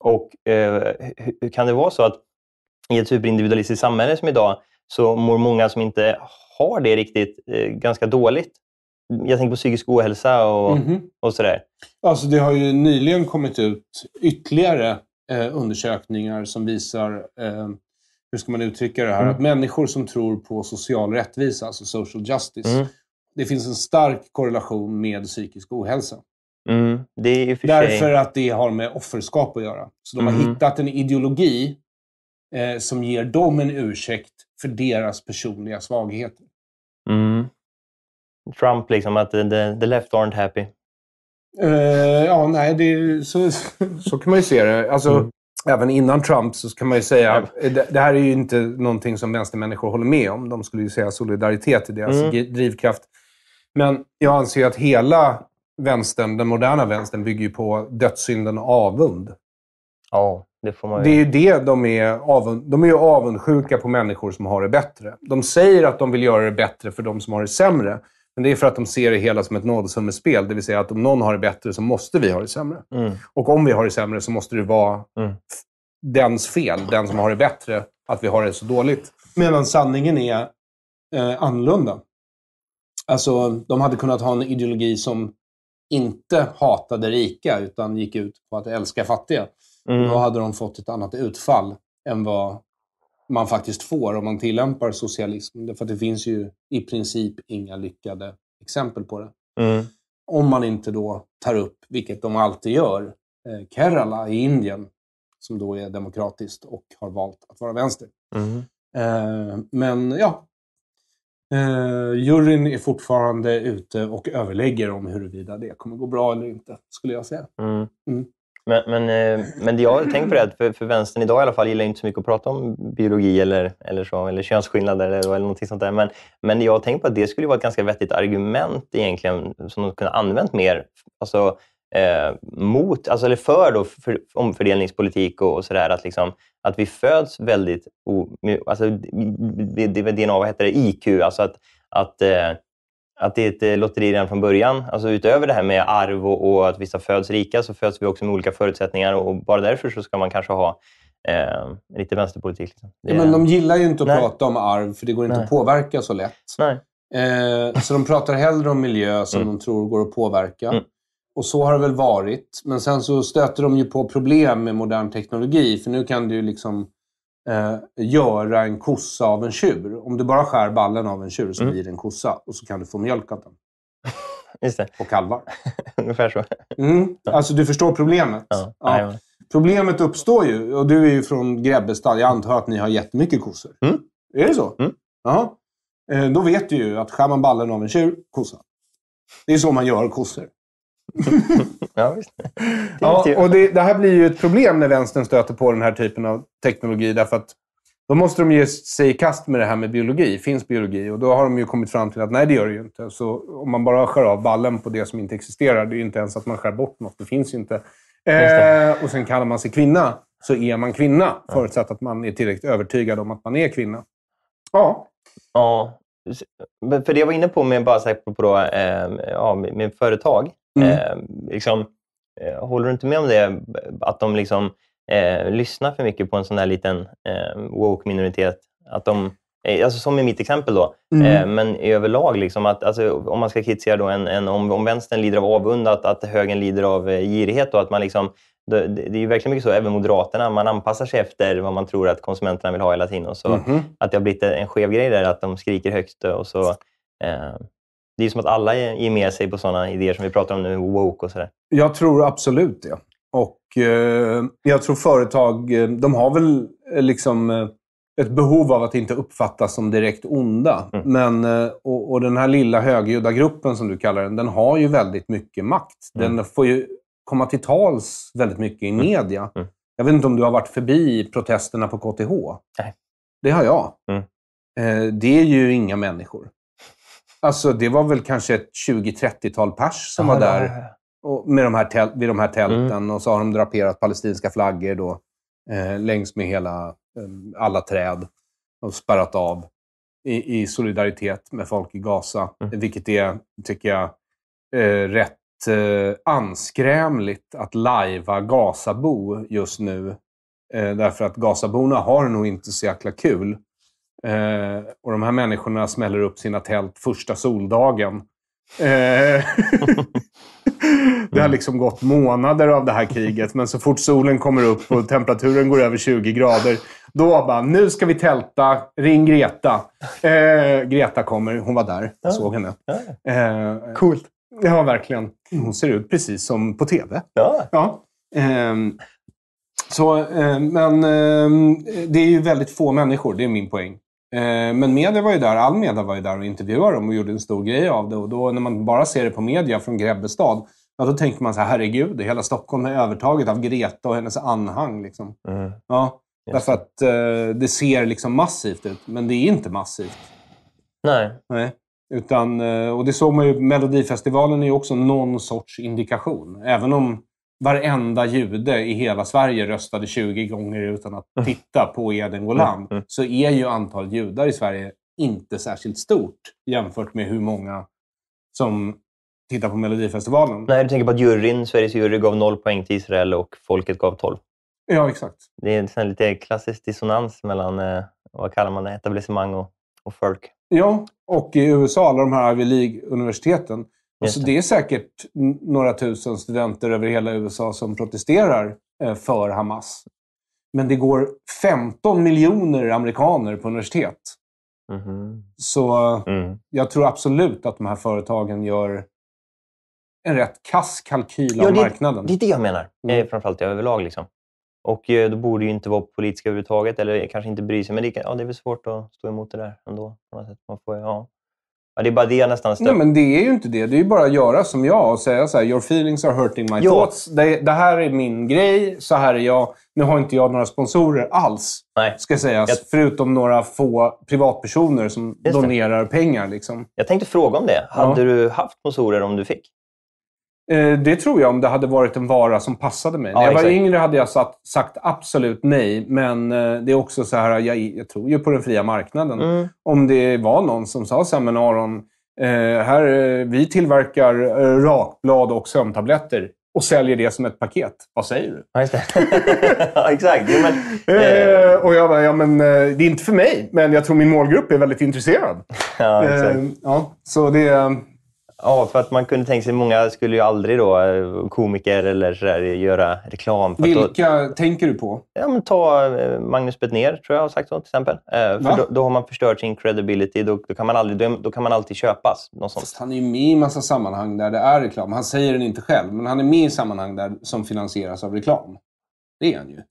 Och eh, hur, kan det vara så att i ett superindividualistiskt samhälle som idag så mår många som inte har det riktigt eh, ganska dåligt? Jag tänker på psykisk ohälsa och, mm -hmm. och sådär. Alltså det har ju nyligen kommit ut ytterligare eh, undersökningar som visar eh, hur ska man uttrycka det här? Mm. Att människor som tror på social rättvisa, alltså social justice, mm det finns en stark korrelation med psykisk ohälsa. Mm, för Därför sig. att det har med offerskap att göra. Så de har mm. hittat en ideologi eh, som ger dem en ursäkt för deras personliga svagheter. Mm. Trump, liksom, att the, the left aren't happy. Uh, ja, nej, det, så, så kan man ju se det. Alltså, mm. Även innan Trump så kan man ju säga... Eh, det, det, här är ju inte någonting som vänstermänniskor håller med om. De skulle ju säga solidaritet i deras mm. drivkraft. Men jag anser att hela vänstern, den moderna vänstern, bygger ju på dödssynden avund. Ja, det får man ju. Det är ju det de är. Avund, de är ju avundsjuka på människor som har det bättre. De säger att de vill göra det bättre för de som har det sämre. Men det är för att de ser det hela som ett nådesummespel. Det vill säga att om någon har det bättre så måste vi ha det sämre. Mm. Och om vi har det sämre så måste det vara mm. dens fel, den som har det bättre, att vi har det så dåligt. Medan sanningen är eh, annorlunda. Alltså, de hade kunnat ha en ideologi som inte hatade rika, utan gick ut på att älska fattiga. Mm. Då hade de fått ett annat utfall än vad man faktiskt får om man tillämpar socialism. För det finns ju i princip inga lyckade exempel på det. Mm. Om man inte då tar upp, vilket de alltid gör, eh, Kerala i Indien, som då är demokratiskt och har valt att vara vänster. Mm. Eh, men ja, Eh, juryn är fortfarande ute och överlägger om huruvida det kommer gå bra eller inte, skulle jag säga. Mm. Mm. Men, men, eh, men det jag har tänkt på det att för, för vänstern idag i alla fall gillar inte så mycket att prata om biologi eller, eller, så, eller könsskillnader eller, eller någonting sånt där. Men, men jag har tänkt på att det skulle vara ett ganska vettigt argument egentligen som de kunde använt mer. Alltså, eh, mot, alltså, eller för då, för, omfördelningspolitik och, och sådär. Att, liksom, att vi föds väldigt... O, alltså, DNA, vad heter det? IQ. Alltså att, att, eh, att det är ett eh, lotteri redan från början. Alltså utöver det här med arv och, och, att vissa föds rika så föds vi också med olika förutsättningar och bara därför så ska man kanske ha eh, lite vänsterpolitik. Liksom. Det, ja, men de gillar ju inte att nej. prata om arv för det går inte nej. att påverka så lätt. Nej. Eh, så de pratar hellre om miljö som mm. de tror går att påverka. Mm. Och så har det väl varit. Men sen så stöter de ju på problem med modern teknologi. För nu kan du ju liksom eh, göra en kossa av en tjur. Om du bara skär ballen av en tjur så mm. blir det en kossa. Och så kan du få mjölk av den. Just det. Och kalvar. Ungefär så. Mm. Alltså, du förstår problemet. Ja. Ja. Problemet uppstår ju. Och du är ju från Grebbestad. Jag antar att ni har jättemycket kossor. Mm. Är det så? Mm. Jaha. Eh, då vet du ju att skär man ballen av en tjur, kossa. Det är så man gör kossor. ja, visst. ja, och det, det, här blir ju ett problem när vänstern stöter på den här typen av teknologi. Därför att då måste de ge sig i kast med det här med biologi. Finns biologi? Och då har de ju kommit fram till att nej, det gör det ju inte. Så om man bara skär av ballen på det som inte existerar, det är ju inte ens att man skär bort något. Det finns ju inte. Eh, och sen kallar man sig kvinna, så är man kvinna. Förutsatt att man är tillräckligt övertygad om att man är kvinna. Ja. Ja. För det jag var inne på med, bara så på, på, eh, ja, med, med företag, Mm. Eh, liksom, eh, håller du inte med om det? Att de liksom, eh, lyssnar för mycket på en sån där liten eh, woke-minoritet? Att de, eh, alltså som i mitt exempel då, mm. men överlag. Liksom att, alltså, om man ska kritisera då en, en om, om vänstern lider av avund, att, att högern lider av girighet. och att man liksom, det, det, är ju verkligen mycket så, även Moderaterna, man anpassar sig efter vad man tror att konsumenterna vill ha hela tiden. Och så, mm. Att det har blivit en skev grej där, att de skriker högt och så eh, det är som att alla ger med sig på sådana idéer som vi pratar om nu, woke och sådär. Jag tror absolut det. Och eh, jag tror företag, eh, de har väl eh, liksom eh, ett behov av att inte uppfattas som direkt onda. Mm. Men, och, och, den här lilla högljudda gruppen, som du kallar den, den har ju väldigt mycket makt. Mm. Den får ju komma till tals väldigt mycket i mm. media. Mm. Jag vet inte om du har varit förbi protesterna på KTH? Nej. Det har jag. Mm. Eh, det är ju inga människor. Alltså det var väl kanske ett 20-30-tal pers som ja, var där ja, och med de här täl- vid de här tälten. Mm. Och så har de draperat palestinska flaggor då, eh, längs med hela, eh, alla träd och spärrat av i, i solidaritet med folk i Gaza. Mm. Vilket är, tycker jag, eh, rätt eh, anskrämligt att lajva Gazabo just nu. Eh, därför att Gazaborna har nog inte så jäkla kul. Eh, och de här människorna smäller upp sina tält första soldagen. Eh, det har mm. liksom gått månader av det här kriget, men så fort solen kommer upp och temperaturen går över 20 grader, då bara, nu ska vi tälta, ring Greta. Eh, Greta kommer, hon var där, jag såg henne. Eh, Coolt. Ja, verkligen. Hon ser ut precis som på TV. Ja. ja. Ehm, så, eh, men ehm, det är ju väldigt få människor, det är min poäng. Eh, men media var ju där, all media var ju där och intervjuade dem och gjorde en stor grej av det. Och då när man bara ser det på media från Grebbestad, ja, då tänker man så här, herregud, hela Stockholm är övertaget av Greta och hennes anhang. Liksom. Mm. Ja, Just därför att eh, det ser liksom massivt ut, men det är inte massivt. Nej. Nej. Utan, eh, och det såg man ju, Melodifestivalen är ju också någon sorts indikation. Även om varenda jude i hela Sverige röstade 20 gånger utan att mm. titta på Eden Golan, mm. så är ju antalet judar i Sverige inte särskilt stort jämfört med hur många som tittar på Melodifestivalen. Nej, du tänker på att juryn, Sveriges jury gav noll poäng till Israel och folket gav 12. Ja, exakt. Det är en lite klassisk dissonans mellan, eh, vad kallar man det, etablissemang och, och folk. Ja, och i USA, alla de här Ivy League-universiteten, Alltså, det är säkert några tusen studenter över hela USA som protesterar eh, för Hamas. Men det går 15 miljoner amerikaner på universitet. Mm. Så mm. jag tror absolut att de här företagen gör en rätt kass kalkyl ja, av det, marknaden. Det är det jag menar, mm. Eh, framförallt överlag. Liksom. Och eh, då borde ju inte vara politiska överhuvudtaget, eller kanske inte bry sig. Men det, ja, det är väl svårt att stå emot det där ändå. På något sätt. Man får, ja. Ja, det är bara det jag nästan stör. Nej, men det är ju inte det. Det är ju bara att göra som jag och säga så här, your feelings are hurting my jo. thoughts. Det, det, här är min grej, så här är jag. Nu har inte jag några sponsorer alls, Nej. ska sägas. Jag... Förutom några få privatpersoner som Just donerar det. pengar. Liksom. Jag tänkte fråga om det. Hade ja. du haft sponsorer om du fick? Eh, det tror jag, om det hade varit en vara som passade mig. Ja, När jag var exakt. yngre hade jag sagt, sagt absolut nej, men eh, det är också så här, jag, jag tror ju på den fria marknaden. Mm. Om det var någon som sa så här, men Aron, eh, här, vi tillverkar rakblad och sömntabletter och säljer det som ett paket. Vad säger du? Ja, just det. ja, exakt. Ja, men, eh. och jag bara, ja, men, det är inte för mig, men jag tror min målgrupp är väldigt intresserad. ja, exakt. Eh, ja, så det, Ja, för att man kunde tänka sig, många skulle ju aldrig då, eh, komiker eller sådär, göra reklam. Vilka då, tänker du på? Ja, men ta eh, Magnus Bettner, tror jag har sagt så till exempel. Eh, för då, då, har man förstört sin credibility. Då, då kan, man aldrig, då, då, kan man alltid köpas. Något sånt. Fast han är ju med i massa sammanhang där det är reklam. Han säger den inte själv, men han är med i sammanhang där, som finansieras av reklam. Det är han ju.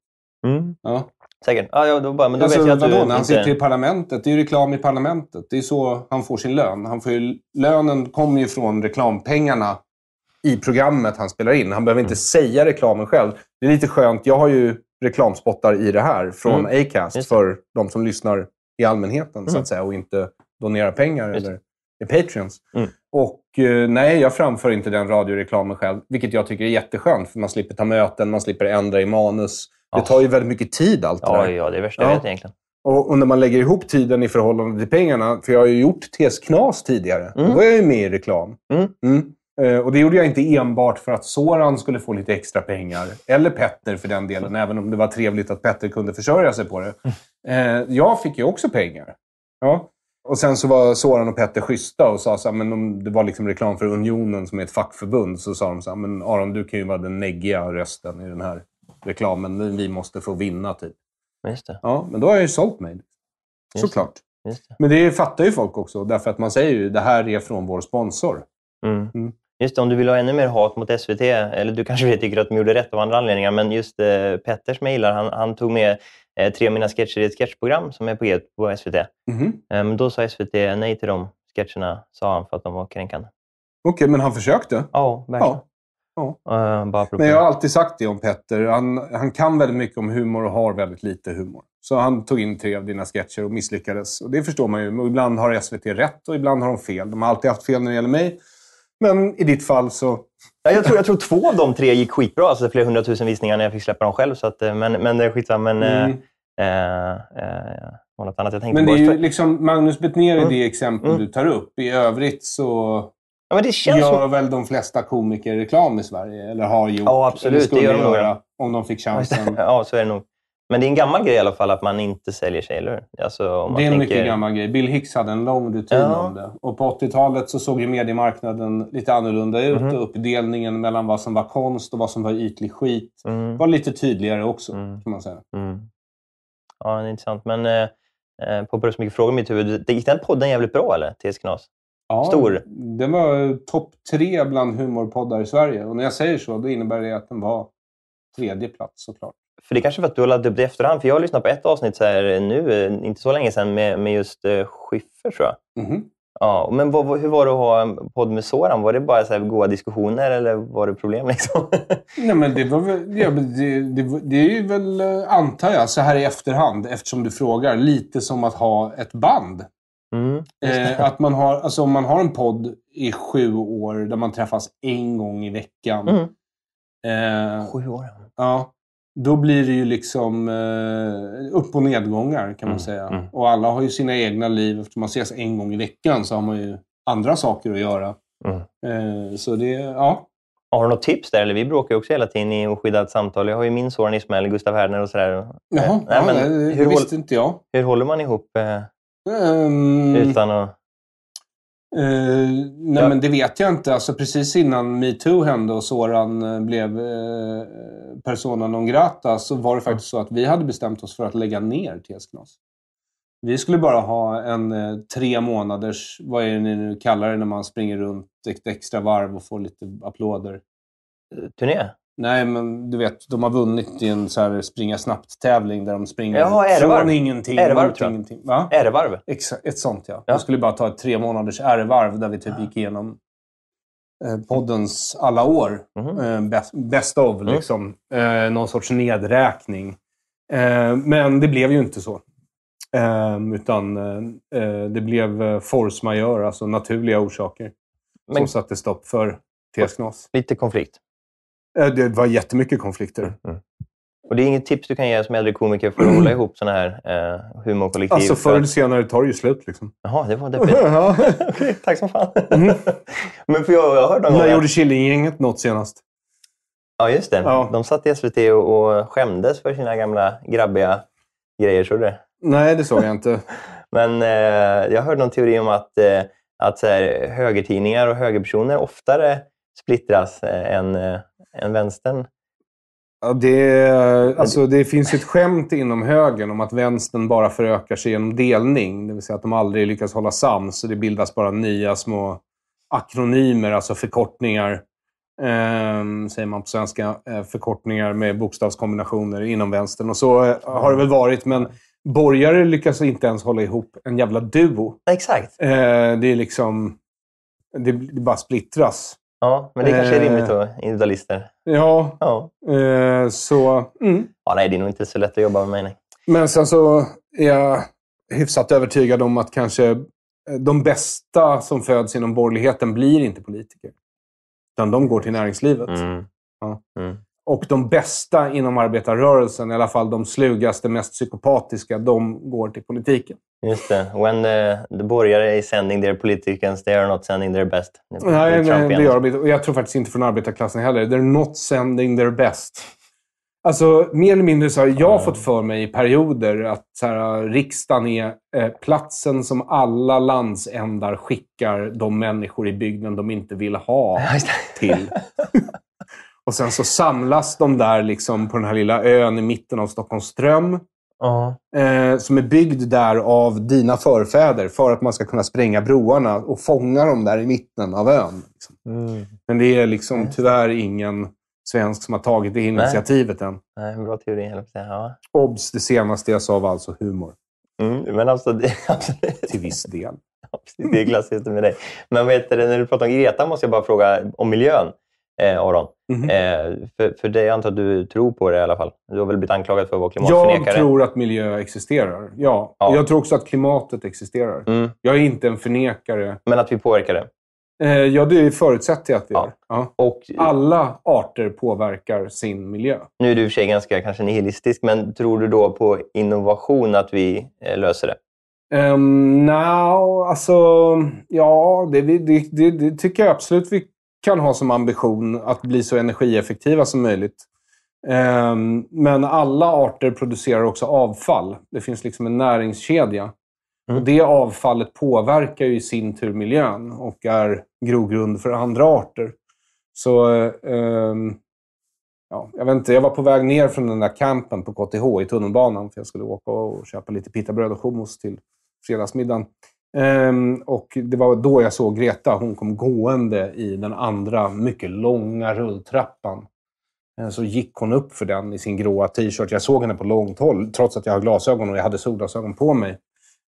Mm. Ja. Säkert. Ah, ja, då bara, men då alltså, vet jag att vadå, du, när han inte... sitter i parlamentet? Det är ju reklam i parlamentet. Det är så han får sin lön. Han får ju, lönen kommer ju från reklampengarna i programmet han spelar in. Han behöver inte mm. säga reklamen själv. Det är lite skönt. Jag har ju reklamspottar i det här från mm. Acast för de som lyssnar i allmänheten mm. så att mm. säga och inte donerar pengar Just. eller är Patreons. Mm. Och eh, nej, jag framför inte den radioreklamen själv, vilket jag tycker är jätteskönt för man slipper ta möten, man slipper ändra i manus. Det tar ju väldigt mycket tid allt ja, det där. Ja, det är värsta ja. jag vet egentligen. Och, och, när man lägger ihop tiden i förhållande till pengarna, för jag har ju gjort TS Knas tidigare. Mm. Då var jag ju med i reklam. Mm. Mm. Eh, och Det gjorde jag inte enbart för att Soran skulle få lite extra pengar, eller Petter för den delen, även om det var trevligt att Petter kunde försörja sig på det. Mm. Eh, jag fick ju också pengar. Ja. Och Sen så var Soran och Petter schyssta och sa så här, men om det var liksom reklam för Unionen som är ett fackförbund, så sa de så här, men Aron, du kan ju vara den neggiga rösten i den här reklamen, vi måste få vinna. Typ. Just det. Ja, men då har jag ju sålt mig. Såklart. Det. Det. Men det fattar ju folk också, därför att man säger ju det här är från vår sponsor. Mm. Mm. Just det, om du vill ha ännu mer hat mot SVT, eller du kanske tycker att de gjorde rätt av andra anledningar, men just eh, Petter som jag gillar, han, han tog med eh, tre av mina sketcher i ett sketchprogram som är på, på SVT. Mm. Ehm, då sa SVT nej till de sketcherna, sa han, för att de var kränkande. Okej, okay, men han försökte? Ja, verkligen. Ja. Ja. Eh, men jag har alltid sagt det om Petter. Han, han kan väldigt mycket om humor och har väldigt lite humor. Så han tog in tre av dina sketcher och misslyckades. Och det förstår man ju. Och ibland har SVT rätt och ibland har de fel. De har alltid haft fel när det gäller mig. Men i ditt fall så... Ja, jag, tror, jag tror två av de tre gick skitbra. Alltså flera hundratusen visningar när jag fick släppa dem själv. Så att, eh, men, men det är skitsamma. Men, mm. eh, eh, eh något annat jag tänkte men det är ju liksom Magnus Betnér är mm. det exempel mm. du tar upp. I övrigt så Ja, men det känns gör som... väl de flesta komiker reklam i Sverige? Eller har gjort? Ja, absolut. Skulle det gör de göra nog. om de fick chansen. ja, så är det nog. Men det är en gammal grej i alla fall att man inte säljer sig, eller alltså, Det är en tänker... mycket gammal grej. Bill Hicks hade en lång rutin ja. om det. Och på 80-talet så såg ju mediemarknaden lite annorlunda ut. Mm. Och uppdelningen mellan vad som var konst och vad som var ytlig skit mm. var lite tydligare också, mm. kan man säga. Mm. Ja, det är intressant. Men eh, eh på så mycket frågor i mitt huvud. Gick den podden jävligt bra, eller? TS Knas? ja, stor. Det var topp tre bland humorpoddar i Sverige. Och när jag säger så, då innebär det att den var tredje plats såklart. För det kanske för att du har laddat upp det i efterhand. För jag har lyssnat på ett avsnitt så här nu, eh, inte så länge sedan, med, med just uh, Schiffer tror jag. Mm -hmm. Ja, men vad, hur var det att ha en podd med Soran? Var det bara så här goda diskussioner eller var det problem? Liksom? Nej, men det, var väl, ja, det, det, det är väl, eh, antar jag, så här i efterhand, eftersom du frågar, lite som att ha ett band Mm. Eh, att man har, alltså om man har en podd i sju år där man träffas en gång i veckan. Mm. Eh, sju år? Ja. Då blir det ju liksom eh, upp och nedgångar kan man mm, säga. Mm. Och alla har ju sina egna liv. Eftersom man ses en gång i veckan så har man ju andra saker att göra. Mm. Eh, så det, ja. Har du något tips där? Eller vi bråkar ju också hela tiden i oskyddat samtal. Jag har ju min son Ismael, Gustav Herner och sådär. Jaha, Nej, ja, men det, det hur visste håll, inte jag. Hur håller man ihop? Eh... Um, Utan att... Uh, nej, ja. men det vet jag inte. Alltså, precis innan metoo hände och Soran eh, blev uh, persona non grata så var det faktiskt så att vi hade bestämt oss för att lägga ner TS Vi skulle bara ha en tre månaders, vad är det ni nu kallar det när man springer runt ett extra varv och får lite applåder? Turné? Nej, men du vet, de har vunnit i en så här springa snabbt-tävling där de springer Jaha, från ingenting R-varv, mot ingenting. Va? r Exa- ett sånt, ja. ja. Jag skulle bara ta ett tre månaders r där vi typ ja. gick igenom eh, poddens alla år. Mm-hmm. Eh, best, best of, mm. liksom. Eh, någon sorts nedräkning. men det blev ju inte så. Ehm, utan det blev force majeure, alltså naturliga orsaker, men... som satte stopp för Tesnos. Lite konflikt? Eh, det var jättemycket konflikter. Mm, mm. Och Det är inget tips du kan ge som äldre komiker för att hålla ihop sådana här eh, humorkollektiv? Alltså förr eller senare tar det ju slut. Liksom. Jaha, det var deppigt. tack som fan. Mm. Men för jag, jag hörde någon När gång... gjorde Killinggänget något senast? Ja, just det. Ja. De satt i SVT och, och skämdes för sina gamla grabbiga grejer. Såg du det? Nej, det såg jag inte. Men eh, jag hörde någon teori om att, eh, att så här, högertidningar och högerpersoner oftare splittras eh, än eh, än vänstern? Ja, det, alltså, det finns ett skämt inom högern om att vänstern bara förökar sig genom delning. Det vill säga att de aldrig lyckas hålla sams så det bildas bara nya små akronymer, alltså förkortningar, eh, säger man på svenska, eh, förkortningar med bokstavskombinationer inom vänstern. Och så eh, har det väl varit, men borgare lyckas inte ens hålla ihop en jävla duo. Exakt. Eh, det är liksom... Det, det bara splittras. Ja, men det kanske är rimligt då, eh. individualister. Ja, ja. Eh, så... Mm. Ja, nej, det är nog inte så lätt att jobba med mig. Nej. Men sen så är jag hyfsat övertygad om att kanske eh, de bästa som föds inom borgerligheten blir inte politiker. Utan de går till näringslivet. Mm. Ja. Mm. Och de bästa inom arbetarrörelsen, i alla fall de slugaste, mest psykopatiska, de går till politiken. Just det. When the, the borgare is sending their politicians, they are not sending their best. Nej, nej, det gör de inte. Och Jag tror faktiskt inte från arbetarklassen heller. They're not sending their best. Alltså, mer eller mindre så har jag mm. fått för mig i perioder att så här, riksdagen är eh, platsen som alla landsändar skickar de människor i bygden de inte vill ha till. Och sen så samlas de där liksom på den här lilla ön i mitten av Stockholmsström. Uh -huh. eh, som är byggd där av dina förfäder för att man ska kunna spränga broarna och fånga dem där i mitten av ön. Liksom. Mm. Men det är liksom tyvärr ingen svensk som har tagit det initiativet Nej. än. Nej, bra teori, höll ja. Obs! Det senaste jag sa var alltså humor. Mm, men alltså, det, alltså Till viss del. det är glassigt med dig. Men vet du, när du pratar om Greta måste jag bara fråga om miljön eh, Aron. Mm -hmm. eh, för, för det, jag antar att du tror på det i alla fall. Du har väl blivit anklagad för att vara klimatförnekare? Jag tror att miljö existerar. Ja. ja. Jag tror också att klimatet existerar. Mm. Jag är inte en förnekare. Men att vi påverkar det? Eh, ja, det förutsätter jag att vi ja. gör. Ja. Och, Alla arter påverkar sin miljö. Nu är du i och för sig ganska kanske nihilistisk, men tror du då på innovation, att vi eh, löser det? Um, ehm, no, alltså, ja, det, det, det, det, tycker jag absolut vi kan ha som ambition att bli så energieffektiva som möjligt. Ehm, men alla arter producerar också avfall. Det finns liksom en näringskedja. Mm. Och det avfallet påverkar ju i sin tur miljön och är grogrund för andra arter. Så ehm, ja, jag vet inte, jag var på väg ner från den där campen på KTH i tunnelbanan för jag skulle åka och köpa lite pitabröd och hummus till fredagsmiddagen. Um, och det var då jag såg Greta. Hon kom gående i den andra mycket långa rulltrappan. Ehm, så gick hon upp för den i sin gråa t-shirt. Jag såg henne på långt håll, trots att jag har glasögon och jag hade solglasögon på mig.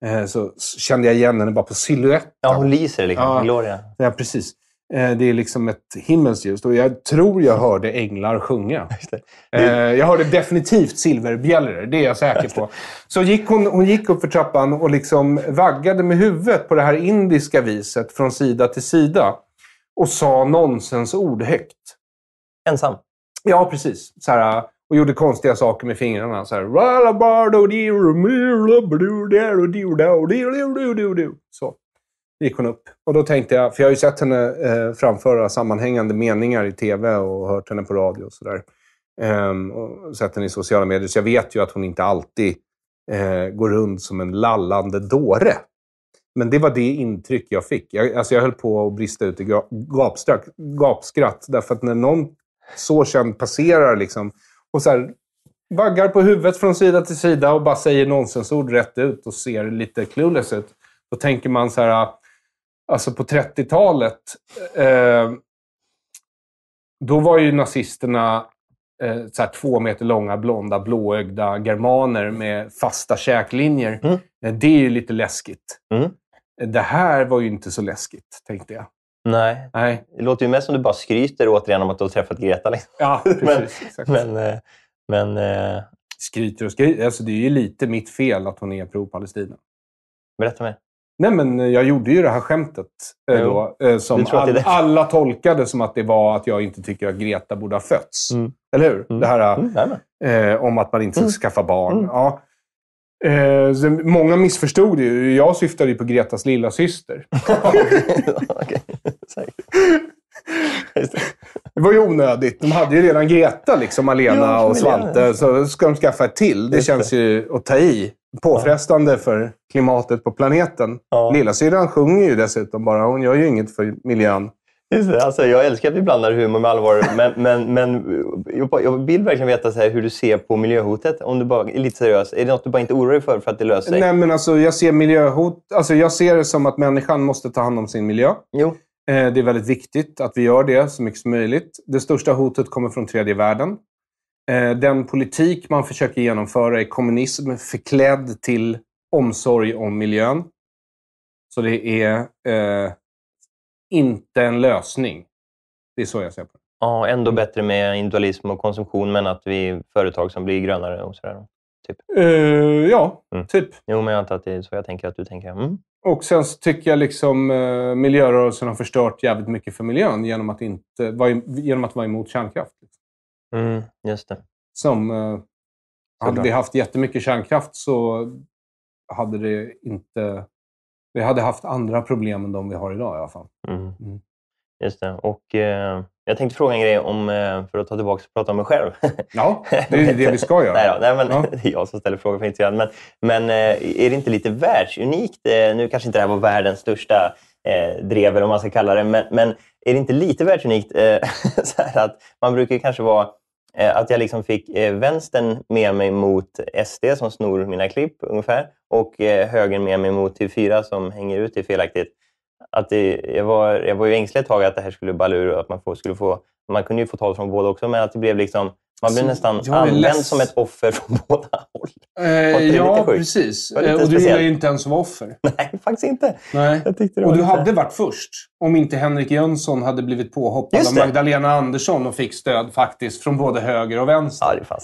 Ehm, så kände jag igen henne bara på silhuetten. Ja, hon lyser liksom. Ja, Gloria. Ja, precis. Eh, det är liksom ett himmelsljus. Och jag tror jag hörde änglar sjunga. Eh, jag hörde definitivt silverbjällror, det är jag säker på. Så gick hon, hon gick upp för trappan och liksom vaggade med huvudet på det här indiska viset från sida till sida och sa nonsensord högt. Ensam? Ja, precis. Så här, och gjorde konstiga saker med fingrarna. Så här... Så gick hon upp. Och då tänkte jag, för jag har ju sett henne eh, framföra sammanhängande meningar i tv och hört henne på radio och sådär. Ehm, och sett henne i sociala medier, så jag vet ju att hon inte alltid eh, går runt som en lallande dåre. Men det var det intryck jag fick. Jag, alltså jag höll på att brista ut i gapskratt, gapskratt därför att när någon så känd passerar liksom, och så här, vaggar på huvudet från sida till sida och bara säger nonsensord rätt ut och ser lite clueless ut, då tänker man så här, alltså på 30-talet, eh, då var ju nazisterna eh, så två meter långa, blonda, blåögda germaner med fasta käklinjer. Mm. Eh, det är ju lite läskigt. Mm. Eh, det här var ju inte så läskigt, tänkte jag. Nej. Nej. Det låter ju mest som du bara skryter återigen om att du har träffat Greta. Liksom. Ja, precis. men, men, eh, men eh... Skryter och skryter. Alltså, det är ju lite mitt fel att hon är pro-Palestina. Berätta mer. Nej, men jag gjorde ju det här skämtet eh, då, eh, som all, alla tolkade som att det var att jag inte tycker att Greta borde ha fötts. Mm. Eller hur? Mm. Det här mm, eh, om att man inte ska mm. skaffa barn. Mm. Ja. Eh, många missförstod det ju. Jag syftade ju på Gretas lilla syster. Det var ju onödigt. De hade ju redan Greta, liksom, Alena ja, och Svante. Så ska de skaffa ett till. Det känns ju att ta i påfrestande för klimatet på planeten. Ja. Lillasyrran sjunger ju dessutom bara. Hon gör ju inget för miljön. Just det, alltså, jag älskar att vi blandar humor med allvar, men, men, men jag vill verkligen veta så här, hur du ser på miljöhotet. Om du bara är lite seriös, är det något du bara inte oroar dig för, för att det löser sig? Nej, men alltså, jag ser miljöhot... Alltså, jag ser det som att människan måste ta hand om sin miljö. Jo. Eh, det är väldigt viktigt att vi gör det så mycket som möjligt. Det största hotet kommer från tredje världen. Eh, den politik man försöker genomföra är kommunism förklädd till omsorg om miljön. Så det är eh, inte en lösning. Det är så jag ser på det. Ja, ändå bättre med individualism och konsumtion, men att vi är företag som blir grönare och sådär. Typ. Uh, ja, mm. typ. Jo, men jag antar att det är så jag tänker att du tänker. Mm. Och sen så tycker jag liksom eh, miljörörelsen har förstört jävligt mycket för miljön genom att, inte, genom att vara emot kärnkraft. Liksom. Mm, just det. Som, eh, hade vi haft jättemycket kärnkraft så hade det inte... Vi hade haft andra problem än de vi har idag i alla fall. Mm. Mm. Just det. Och, eh, jag tänkte fråga en grej om, eh, för att ta tillbaka och prata om mig själv. Ja, det är det vi ska göra. nej, då, nej, men, ja. Det är jag som ställer frågor för intresserad. Men, men eh, är det inte lite världsunikt? Eh, nu kanske inte det här var världens största eh, drev, eller man ska kalla det, men, men är det inte lite världsunikt eh, att man brukar kanske vara Eh, att jag liksom fick eh, vänstern med mig mot SD som snor mina klipp ungefär och eh, högern med mig mot TV4 som hänger ut det felaktigt. Att det, jag, var, jag var ju ängslig ett tag att det här skulle balla ur och att man få, skulle få... Man kunde ju få tal från båda också, men att det blev liksom man blir så nästan använd läst... som ett offer från båda håll. Eh, ja, precis. Eh, och du gillar ju inte ens att vara offer. Nej, faktiskt inte. Nej. och du inte. hade varit först om inte Henrik Jönsson hade blivit påhoppad av Magdalena Andersson och fick stöd faktiskt från både höger och vänster. Ja, det han.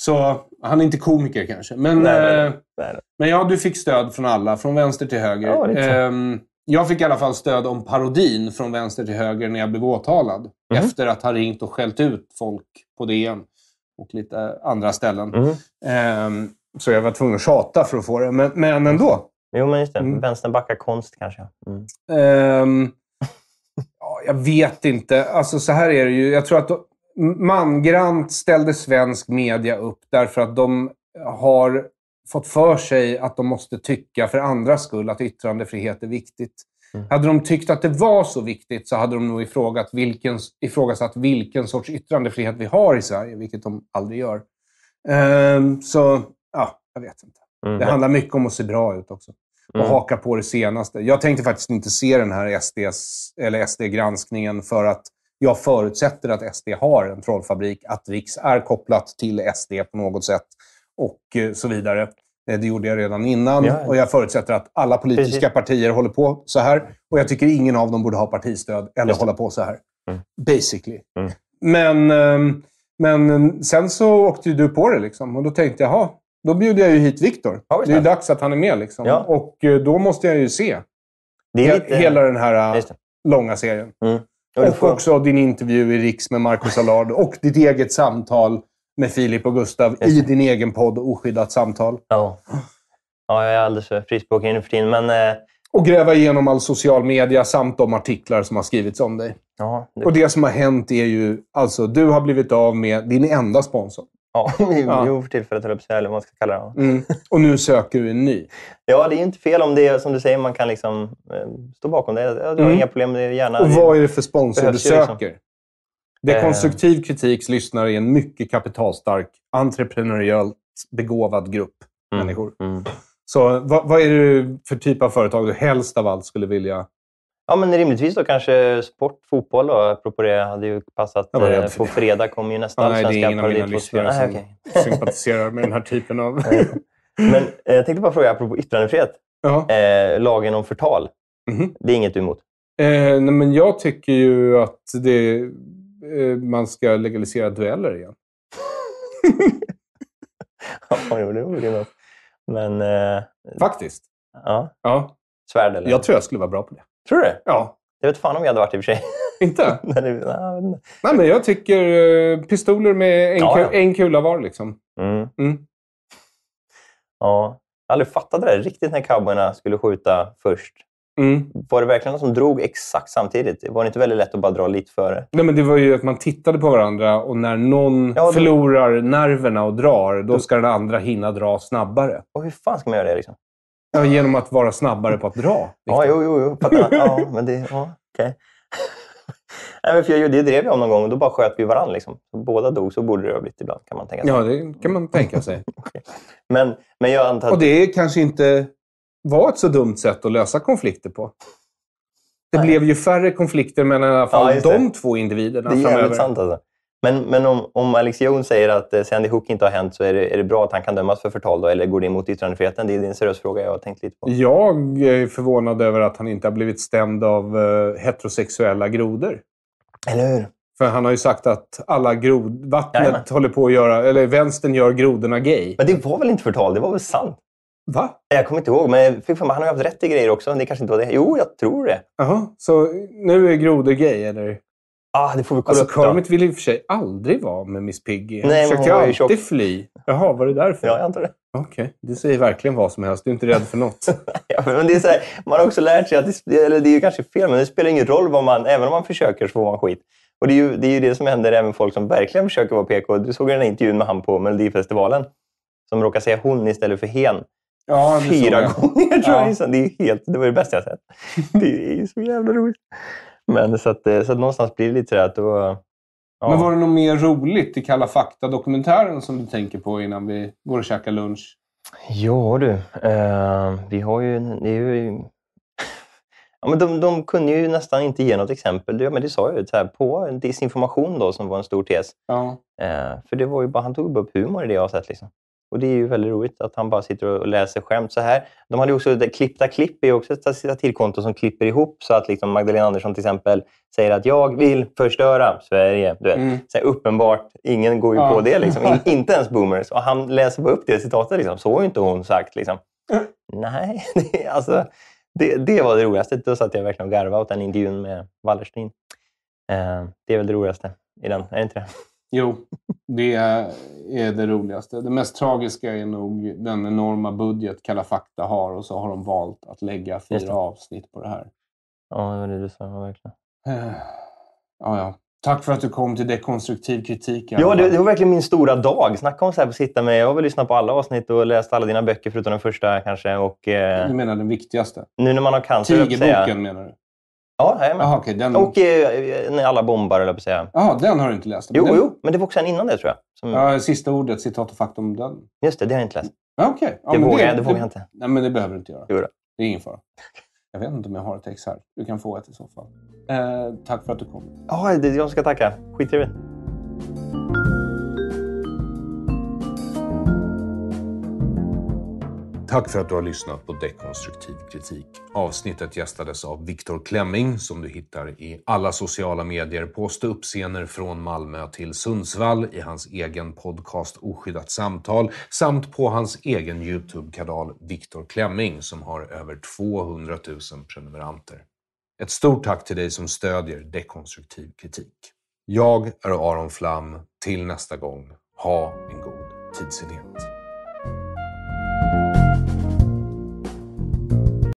Så han är inte komiker kanske. Men, nej, nej, eh, nej. nej men ja, du fick stöd från alla, från vänster till höger. Ja, ehm, jag fick i alla fall stöd om parodin från vänster till höger när jag blev åtalad. Mm. Efter att ha ringt och skällt ut folk på DN och lite andra ställen. Mm. Ehm, så jag var tvungen att tjata för att få det, men, men ändå. Jo, men just det. Mm. Vänsterbacka konst kanske. Mm. Ehm, ja, jag vet inte. Alltså, så här är det ju. Jag tror att mangrant ställde svensk media upp därför att de har fått för sig att de måste tycka för andras skull att yttrandefrihet är viktigt. Mm. Hade de tyckt att det var så viktigt så hade de nog ifrågat vilken, ifrågasatt vilken sorts yttrandefrihet vi har i Sverige, vilket de aldrig gör. Um, så, ja, jag vet inte. Mm. Det handlar mycket om att se bra ut också. Och mm. haka på det senaste. Jag tänkte faktiskt inte se den här SDs, eller SD-granskningen för att jag förutsätter att SD har en trollfabrik, att Riks är kopplat till SD på något sätt och eh, så vidare. Eh, det gjorde jag redan innan ja. och jag förutsätter att alla politiska Precis. partier håller på så här. Och jag tycker ingen av dem borde ha partistöd eller hålla på så här. Mm. Basically. Mm. Men, ehm, men sen så åkte du på det liksom. och då tänkte jag, ha, då bjuder jag ju hit Viktor. Ja, det är dags att han är med. Liksom. Ja. Och eh, då måste jag ju se lite... hela den här eh, långa serien. Mm. Och också din intervju i Riks med Marcus Allard och ditt eget samtal med Filip och Gustav i din egen podd Oskyddat samtal. Ja, ja jag är alldeles för frispråkig nu för tiden. Men, eh... Och gräva igenom all social media samt de artiklar som har skrivits om dig. Ja, det... Och det som har hänt är ju... Alltså, du har blivit av med din enda sponsor. Ja, jo, för tillfället, höll jag eller vad man ska kalla det. Mm. Och nu söker du en ny. Ja, det är inte fel om det är som du säger, man kan liksom, eh, stå bakom det. Jag har mm. inga problem med det. Gärna. Och vad är det för sponsor du liksom. söker? Liksom. Dekonstruktiv eh. kritiks lyssnare är en mycket kapitalstark, entreprenöriellt begåvad grupp mm. människor. Mm. Så vad, vad, är det för typ av företag du helst av allt skulle vilja Ja, men rimligtvis då kanske sport, fotboll då. Apropå det hade ju passat. Eh, på fredag kommer ju nästa ja, allsvenska. Nej, det är ingen av mina lyssnare ah, okay. som sympatiserar med den här typen av... men eh, jag tänkte bara fråga, apropå yttrandefrihet. Ja. Eh, lagen om förtal. Mm -hmm. Det är inget du emot? Eh, nej, men jag tycker ju att det Eh, man ska legalisera dueller igen. ja, jo, det vore något. Men... Eh, Faktiskt. Ja. ja. Svärd eller? Jag tror jag skulle vara bra på det. Tror du Ja. Jag vet fan om jag hade varit i och för sig. Inte? Nej, Nej, men jag tycker eh, pistoler med en, ja, ja. en kula var. Liksom. Mm. Mm. Ja. Jag har aldrig fattat det där riktigt när cowboyerna skulle skjuta först. Mm. Var det verkligen någon som drog exakt samtidigt? Var det inte väldigt lätt att bara dra lite före? Nej, men det var ju att man tittade på varandra och när någon ja, då... förlorar nerverna och drar, då ska den andra hinna dra snabbare. Och hur fan ska man göra det? Liksom? Ja, genom att vara snabbare på att dra. Ja, liksom. jo, jo, jo. Ja, men det... Ja, okay. Nej, men för jag, det drev jag om någon gång och då bara sköt vi varandra. Liksom. Båda dog, så borde det ha blivit ibland, kan man tänka sig. Ja, det kan man tänka sig. okay. men, men jag antar att... Och det är kanske inte var ett så dumt sätt att lösa konflikter på. Det Nej. blev ju färre konflikter mellan i alla fall ja, de två individerna Det är framöver. jävligt sant alltså. Men, men om, om Alex Jones säger att eh, Sandy Hook inte har hänt så är det, är det bra att han kan dömas för förtal då, eller går det emot yttrandefriheten? Det är en seriös fråga jag har tänkt lite på. Jag är förvånad över att han inte har blivit stämd av eh, heterosexuella grodor. Eller hur? För han har ju sagt att alla grod... vattnet Jajamän. håller på att göra... Eller vänstern gör grodorna gay. Men det var väl inte förtal? Det var väl sant? Va? Jag kommer inte ihåg, men jag han har haft rätt i grejer också. Det kanske inte var det. Jo, jag tror det. Jaha, så nu är grodor gay, eller? Ah, det får vi alltså, kolla alltså, upp Kermit ville i och för sig aldrig vara med Miss Piggy. Han Nej, försökte hon alltid fly. Jaha, var det därför? Ja, jag antar det. Okej, okay. du säger verkligen vad som helst. Du är inte rädd för något. ja, men det är så här, man har också lärt sig att det, eller det är ju kanske fel, men det spelar ingen roll vad man... Även om man försöker så får man skit. Och det är ju det, är ju det som händer även folk som verkligen försöker vara PK. Du såg den här intervjun med han på Melodifestivalen som råkar säga hon istället för hen. Ja, Fyra gånger tror jag. Liksom. Det, är helt, det var det bästa jag sett. Det är så jävla roligt. Men så att, eh, så att någonstans blir det lite så att då... Ja. Men var det något mer roligt i Kalla fakta-dokumentären som du tänker på innan vi går och käkar lunch? Ja du, eh, vi har ju... Det är ju ja, men de, de kunde ju nästan inte ge något exempel. Ja, men det sa jag ju, här, på disinformation då, som var en stor tes. Ja. Eh, för det var ju bara, han tog upp humor i det jag har sett. Liksom. Och det är ju väldigt roligt att han bara sitter och läser skämt så här. De hade också, klippta klipp är också ett satirkonto som klipper ihop så att liksom Magdalena Andersson till exempel säger att jag vill förstöra Sverige. Du vet. Mm. Så här, uppenbart, ingen går ju ja. på det. Liksom. In, inte ens boomers. Och han läser bara upp det citatet. Liksom. Så har ju inte hon sagt. Liksom. Mm. Nej, det, alltså, det, det, var det roligaste. Då satt jag verkligen och garvade åt den intervjun med Wallerstein. Eh, det är väl det roligaste i den, är det inte det? Jo, det är det roligaste. Det mest tragiska är nog den enorma budget Kalla fakta har och så har de valt att lägga fyra avsnitt på det här. Ja, det var det du sa. Verkligen. Ja, ja. Tack för att du kom till dekonstruktiv kritik. Ja, det, det, var verkligen min stora dag. Snacka om att sitta med... Jag har väl lyssnat på alla avsnitt och läst alla dina böcker förutom den första kanske. Och, eh... Du menar den viktigaste? Nu när man har cancer... Tigerboken menar du? Ja, Aha, okay, den... Och eh, eh, alla bombar, eller på att säga. Ja, den har du inte läst? Jo, den... jo, men det var också en innan det tror jag. Som... Ja, sista ordet, citat och faktum, den. Just det, det har jag inte läst. Ja, Okej. Okay. Ja, det, vågar, det, jag, det vågar jag inte. Nej, men det behöver du inte göra. Jo, Det är ingen fara. Jag vet inte om jag har ett ex här. Du kan få ett i så fall. Eh, tack för att du kom. Ja, oh, jag ska tacka. Skittrevligt. Tack för att du har lyssnat på Dekonstruktiv kritik. Avsnittet gästades av Viktor Klemming som du hittar i alla sociala medier på ståuppscener från Malmö till Sundsvall i hans egen podcast Oskyddat samtal samt på hans egen Youtube-kanal Viktor Klemming som har över 200 000 prenumeranter. Ett stort tack till dig som stödjer dekonstruktiv kritik. Jag är Aron Flam. Till nästa gång, ha en god tidsenhet.